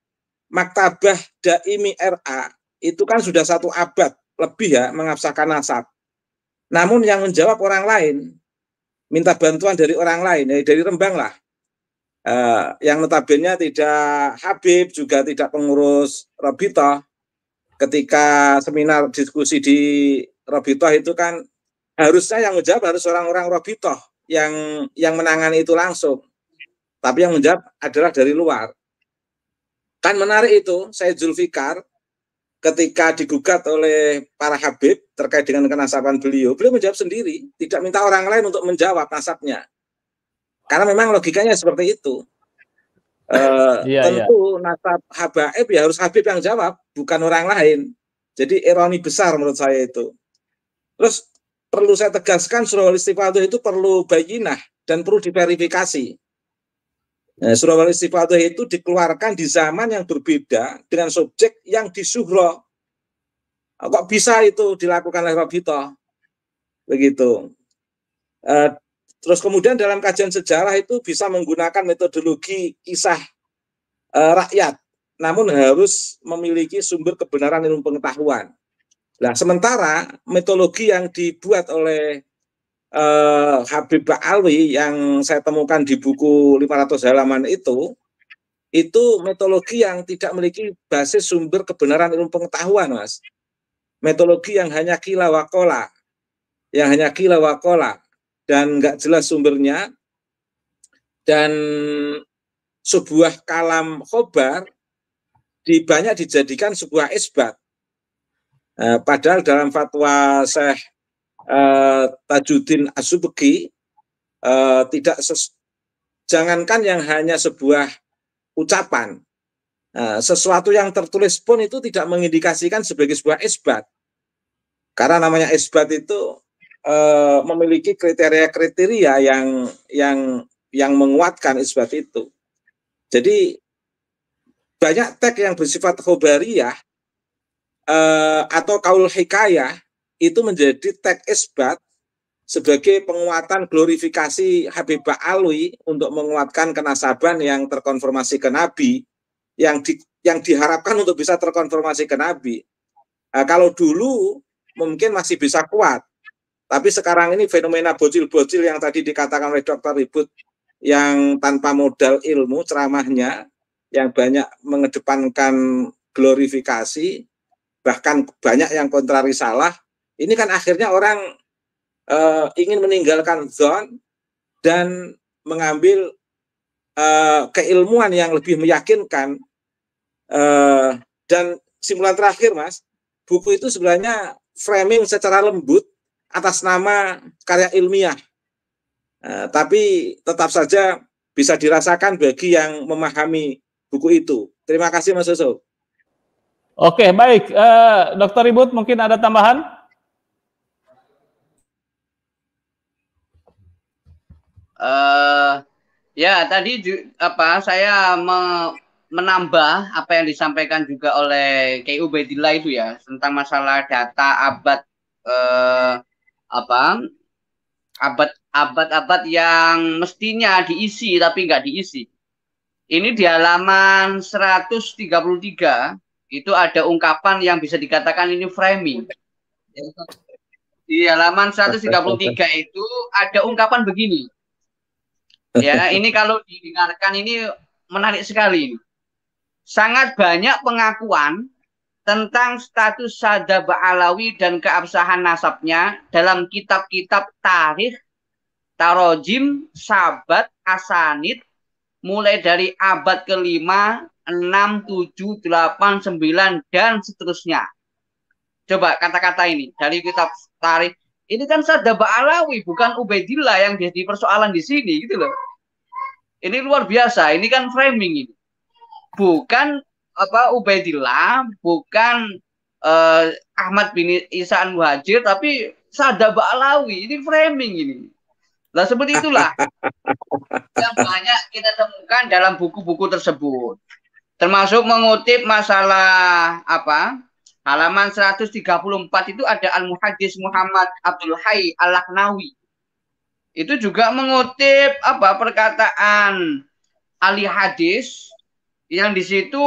Maktabah Daimi RA itu kan sudah satu abad lebih ya mengabsahkan nasab. Namun yang menjawab orang lain, minta bantuan dari orang lain, ya, dari Rembang lah. Uh, yang notabene tidak Habib juga tidak pengurus Robito ketika seminar diskusi di Robito itu kan harusnya yang menjawab harus orang-orang robitoh yang yang menangani itu langsung. Tapi yang menjawab adalah dari luar. Kan menarik itu, saya Zulfikar ketika digugat oleh para Habib terkait dengan kenasapan beliau, beliau menjawab sendiri, tidak minta orang lain untuk menjawab nasabnya. Karena memang logikanya seperti itu. E, iya, tentu iya. nasab habaib ya harus Habib yang jawab, bukan orang lain. Jadi ironi besar menurut saya itu. Terus perlu saya tegaskan surah istifadah itu perlu bayinah dan perlu diverifikasi. Nah, surah istifadah itu dikeluarkan di zaman yang berbeda dengan subjek yang disuhro. Nah, kok bisa itu dilakukan oleh Rabito? Begitu. Eh, terus kemudian dalam kajian sejarah itu bisa menggunakan metodologi kisah eh, rakyat, namun harus memiliki sumber kebenaran ilmu pengetahuan. Nah, sementara mitologi yang dibuat oleh eh, Habib Ba'alwi yang saya temukan di buku 500 halaman itu, itu mitologi yang tidak memiliki basis sumber kebenaran ilmu pengetahuan, Mas. Mitologi yang hanya kila wakola, yang hanya kila wakola, dan nggak jelas sumbernya, dan sebuah kalam khobar dibanyak dijadikan sebuah isbat Eh, padahal dalam fatwa Syekh uh, eh, Tajuddin Asubegi uh, eh, tidak ses, jangankan yang hanya sebuah ucapan, uh, sesuatu yang tertulis pun itu tidak mengindikasikan sebagai sebuah isbat. Karena namanya isbat itu uh, memiliki kriteria-kriteria yang yang yang menguatkan isbat itu. Jadi banyak teks yang bersifat khobariyah uh, atau kaul hikayah itu menjadi tag isbat sebagai penguatan glorifikasi Habibah Alwi untuk menguatkan kenasaban yang terkonformasi ke Nabi yang di, yang diharapkan untuk bisa terkonformasi ke Nabi. Uh, kalau dulu mungkin masih bisa kuat, tapi sekarang ini fenomena bocil-bocil yang tadi dikatakan oleh Dokter Ribut yang tanpa modal ilmu ceramahnya yang banyak mengedepankan glorifikasi bahkan banyak yang kontrari salah ini kan akhirnya orang uh, ingin meninggalkan zon dan mengambil uh, keilmuan yang lebih meyakinkan uh, dan simulan terakhir mas buku itu sebenarnya framing secara lembut atas nama karya ilmiah uh, tapi tetap saja bisa dirasakan bagi yang memahami buku itu terima kasih mas Yusuf. Oke, baik. Uh, Dokter Ribut, mungkin ada tambahan? Uh, ya, tadi apa saya me menambah apa yang disampaikan juga oleh KU Bedillah itu ya tentang masalah data abad uh, apa abad abad-abad yang mestinya diisi tapi nggak diisi. Ini di halaman 133 itu ada ungkapan yang bisa dikatakan ini framing. Di halaman 133 itu ada ungkapan begini. Ya, *laughs* ini kalau didengarkan ini menarik sekali. Sangat banyak pengakuan tentang status Sada alawi dan keabsahan nasabnya dalam kitab-kitab tarikh, tarojim, sabat, asanid, mulai dari abad kelima 6, 7, 8, 9, dan seterusnya. Coba kata-kata ini dari kitab tarikh. Ini kan Sadaba Alawi, bukan Ubaidillah yang jadi persoalan di sini gitu loh. Ini luar biasa, ini kan framing ini. Bukan apa Ubaidillah, bukan eh, Ahmad bin Isa Muhajir, tapi Sadaba Alawi, ini framing ini. Nah seperti itulah *laughs* yang banyak kita temukan dalam buku-buku tersebut. Termasuk mengutip masalah apa? Halaman 134 itu ada Al-Muhaddis Muhammad Abdul Hai Al-Lakhnawi. Itu juga mengutip apa perkataan Ali hadis yang di situ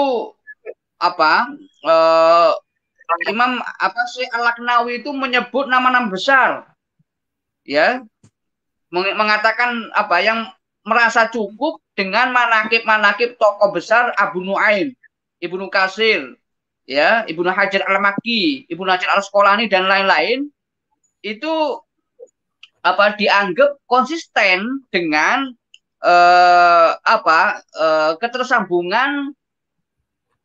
apa eh, Imam apa sih Al-Lakhnawi itu menyebut nama-nama besar. Ya. Mengatakan apa yang merasa cukup dengan manakib-manakib tokoh besar Abu Nuaim, Ibnu Kasir, ya, Ibnu Hajar al Maki, Ibnu Hajar Al-Sekolani dan lain-lain itu apa dianggap konsisten dengan eh, apa eh, ketersambungan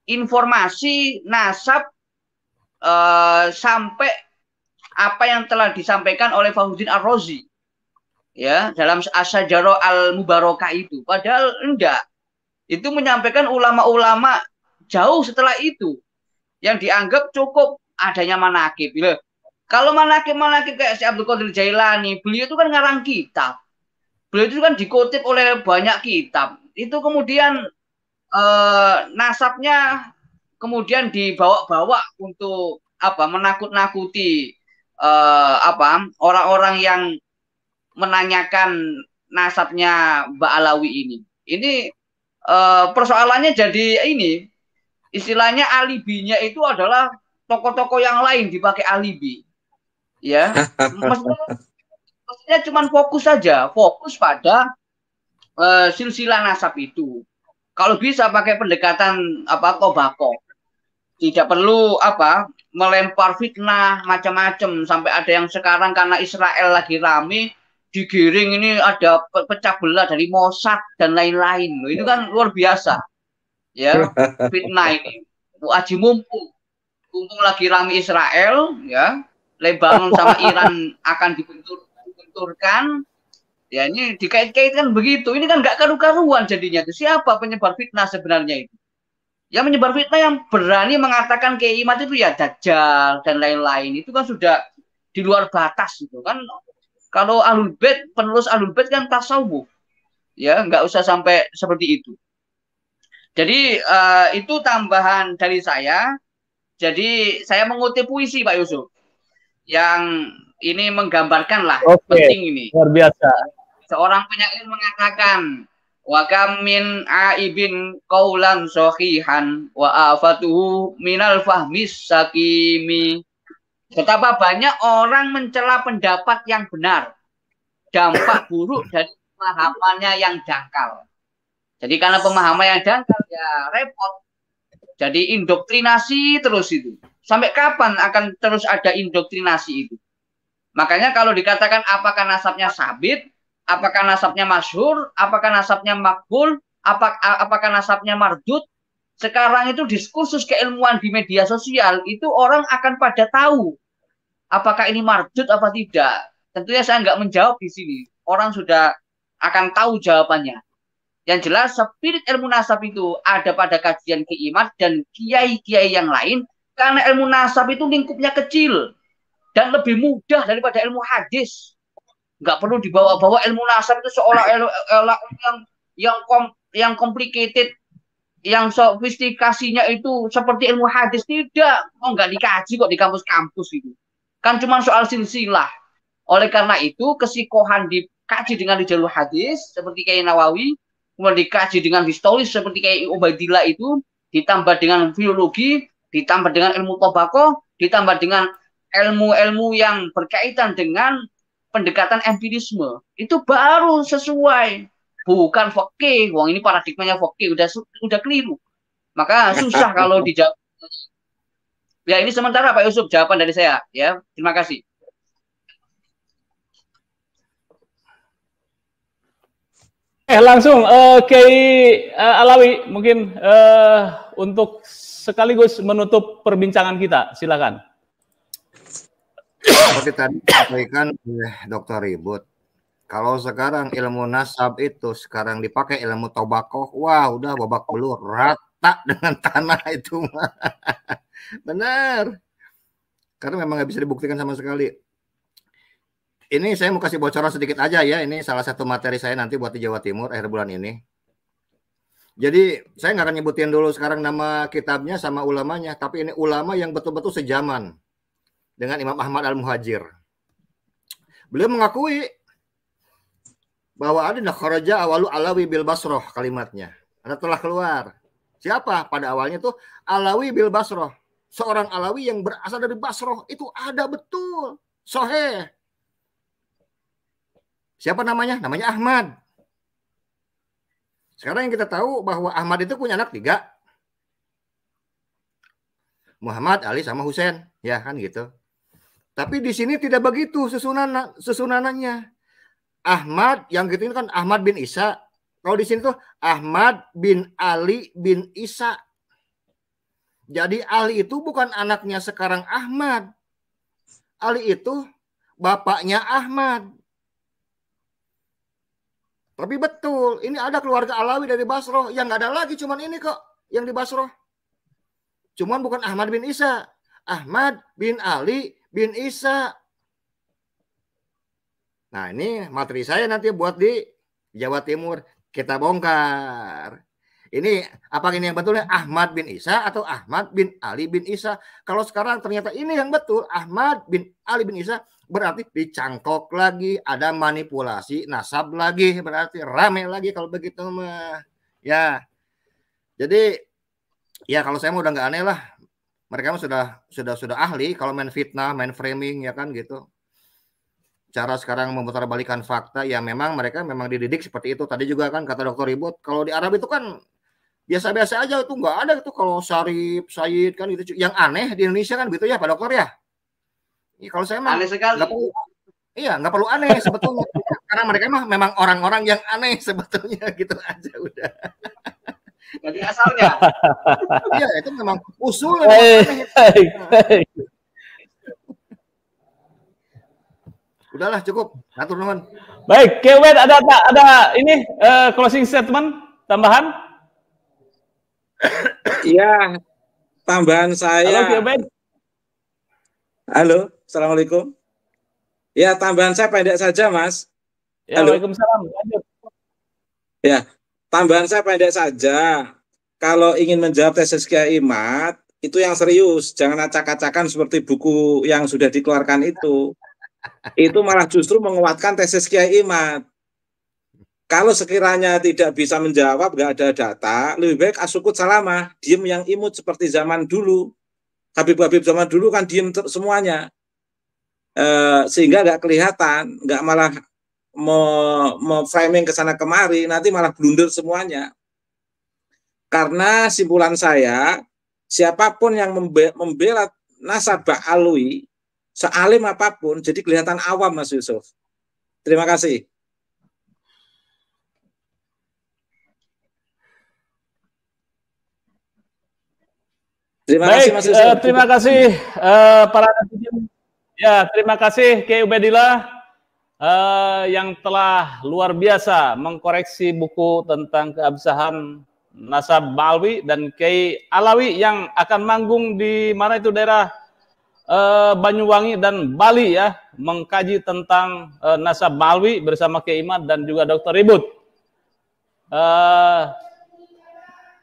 informasi nasab eh, sampai apa yang telah disampaikan oleh Fauzin Ar-Razi ya dalam asajaro al mubarokah itu padahal enggak itu menyampaikan ulama-ulama jauh setelah itu yang dianggap cukup adanya manakib kalau manakib manakib kayak si Abdul Qadir Jailani beliau itu kan ngarang kitab beliau itu kan dikutip oleh banyak kitab itu kemudian eh, nasabnya kemudian dibawa-bawa untuk apa menakut-nakuti eh, apa orang-orang yang menanyakan nasabnya Mbak Alawi ini. Ini eh, persoalannya jadi ini istilahnya alibinya itu adalah toko-toko yang lain dipakai alibi. Ya. *laughs* Maksudnya, maksudnya cuma fokus saja, fokus pada eh, silsilah nasab itu. Kalau bisa pakai pendekatan apa kok bako, Tidak perlu apa melempar fitnah macam-macam sampai ada yang sekarang karena Israel lagi rame digiring ini ada pecah belah dari Mossad dan lain-lain Ini Itu kan luar biasa. Ya, *laughs* fitnah ini. Aji mumpung mumpung lagi rame Israel ya, Lebanon sama *laughs* Iran akan dibentur, dibenturkan. Ya ini dikait-kaitkan begitu. Ini kan nggak karu-karuan jadinya. Itu siapa penyebar fitnah sebenarnya itu? Yang menyebar fitnah yang berani mengatakan kiai itu ya dajjal dan lain-lain itu kan sudah di luar batas itu kan kalau alul bed penulis alul bed kan tasawuf. Ya, nggak usah sampai seperti itu. Jadi uh, itu tambahan dari saya. Jadi saya mengutip puisi Pak Yusuf yang ini menggambarkan lah okay. penting ini. Luar biasa. Seorang penyair mengatakan wa kam min aibin kaulan sohihan wa afatuhu minal fahmis sakimi Betapa banyak orang mencela pendapat yang benar. Dampak buruk dari pemahamannya yang dangkal. Jadi karena pemahaman yang dangkal ya repot. Jadi indoktrinasi terus itu. Sampai kapan akan terus ada indoktrinasi itu? Makanya kalau dikatakan apakah nasabnya sabit, apakah nasabnya masyhur, apakah nasabnya makbul, apakah nasabnya marjud, sekarang itu diskursus keilmuan di media sosial itu orang akan pada tahu apakah ini marjut apa tidak? Tentunya saya nggak menjawab di sini. Orang sudah akan tahu jawabannya. Yang jelas spirit ilmu nasab itu ada pada kajian keimat dan kiai-kiai yang lain karena ilmu nasab itu lingkupnya kecil dan lebih mudah daripada ilmu hadis. Nggak perlu dibawa-bawa ilmu nasab itu seolah-olah yang yang kom, yang complicated yang sofistikasinya itu seperti ilmu hadis tidak oh nggak dikaji kok di kampus-kampus itu Kan cuma soal silsilah. Oleh karena itu kesikohan dikaji dengan di jalur hadis seperti kayak Nawawi, kemudian dikaji dengan historis seperti kayak Ubaidillah itu, ditambah dengan biologi, ditambah dengan ilmu tobako, ditambah dengan ilmu-ilmu yang berkaitan dengan pendekatan empirisme itu baru sesuai bukan fakih wong ini paradigmanya fakih udah udah keliru maka susah kalau dijawab Ya ini sementara Pak Yusuf jawaban dari saya ya. Terima kasih. Eh langsung uh, Kiai uh, Alawi mungkin uh, untuk sekaligus menutup perbincangan kita silakan. Seperti tadi disampaikan oleh Dr. Ribut, kalau sekarang ilmu nasab itu sekarang dipakai ilmu tobakoh, wah udah babak belur, rata rata *laughs* dengan tanah itu mah. Benar. Karena memang nggak bisa dibuktikan sama sekali. Ini saya mau kasih bocoran sedikit aja ya. Ini salah satu materi saya nanti buat di Jawa Timur akhir bulan ini. Jadi saya nggak akan nyebutin dulu sekarang nama kitabnya sama ulamanya, tapi ini ulama yang betul-betul sejaman dengan Imam Ahmad Al Muhajir. Beliau mengakui bahwa ada nakhoraja awalu alawi bil basroh kalimatnya. Ada telah keluar Siapa? Pada awalnya tuh Alawi bil Basroh. Seorang Alawi yang berasal dari Basroh. Itu ada betul. sohe. Siapa namanya? Namanya Ahmad. Sekarang yang kita tahu bahwa Ahmad itu punya anak tiga. Muhammad, Ali, sama Husain. Ya kan gitu. Tapi di sini tidak begitu susunan, susunanannya. Ahmad yang gitu kan Ahmad bin Isa, kalau di sini tuh Ahmad bin Ali bin Isa. Jadi Ali itu bukan anaknya sekarang Ahmad. Ali itu bapaknya Ahmad. Tapi betul, ini ada keluarga Alawi dari Basroh. Yang nggak ada lagi cuman ini kok yang di Basroh. Cuman bukan Ahmad bin Isa. Ahmad bin Ali bin Isa. Nah ini materi saya nanti buat di Jawa Timur. Kita bongkar. Ini apa ini yang betulnya Ahmad bin Isa atau Ahmad bin Ali bin Isa? Kalau sekarang ternyata ini yang betul Ahmad bin Ali bin Isa berarti dicangkok lagi, ada manipulasi nasab lagi, berarti rame lagi kalau begitu mah. Ya. Jadi ya kalau saya mah udah nggak aneh lah. Mereka sudah sudah sudah ahli kalau main fitnah, main framing ya kan gitu cara sekarang memutarbalikan fakta ya memang mereka memang dididik seperti itu tadi juga kan kata dokter ribut kalau di Arab itu kan biasa-biasa aja itu nggak ada itu kalau Sarip Said kan gitu yang aneh di Indonesia kan gitu ya Pak Dokter ya, ya kalau saya mah aneh gak perlu, iya nggak perlu aneh *laughs* sebetulnya karena mereka mah memang orang-orang yang aneh sebetulnya *laughs* gitu aja udah jadi asalnya iya itu memang usul hey. udahlah cukup. atur nuhun. Baik, Kewet ada ada, ada ini uh, closing statement tambahan? Iya, tambahan saya. Halo Kewet. Halo, assalamualaikum. Ya, tambahan saya pendek saja, Mas. Ya, Halo. Waalaikumsalam. Lanjut. Ya, tambahan saya pendek saja. Kalau ingin menjawab tes Kiai imat itu yang serius, jangan acak-acakan seperti buku yang sudah dikeluarkan itu itu malah justru menguatkan tesis Kiai Imat. Kalau sekiranya tidak bisa menjawab, nggak ada data, lebih baik asukut selama diem yang imut seperti zaman dulu. Habib-habib zaman dulu kan diem semuanya. E, sehingga nggak kelihatan, nggak malah me-framing ke sana kemari, nanti malah blunder semuanya. Karena simpulan saya, siapapun yang membela nasabah Alwi sealim apapun jadi kelihatan awam Mas Yusuf. Terima kasih. Terima Baik, kasih Mas Yusuf. Uh, terima kasih uh, para Ya, terima kasih Kiai Ubedillah eh, uh, yang telah luar biasa mengkoreksi buku tentang keabsahan nasab Balwi dan Kiai Alawi yang akan manggung di mana itu daerah Eh, Banyuwangi dan Bali ya mengkaji tentang uh, nasab Malwi bersama Keimat dan juga Dr. Ribut. Uh,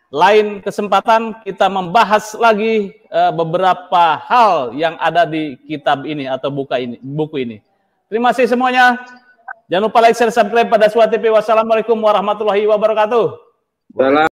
lain kesempatan kita membahas lagi uh, beberapa hal yang ada di kitab ini atau buka ini, buku ini. Terima kasih semuanya. Jangan lupa like, share, subscribe pada Suat TV. Wassalamualaikum warahmatullahi wabarakatuh. Salam.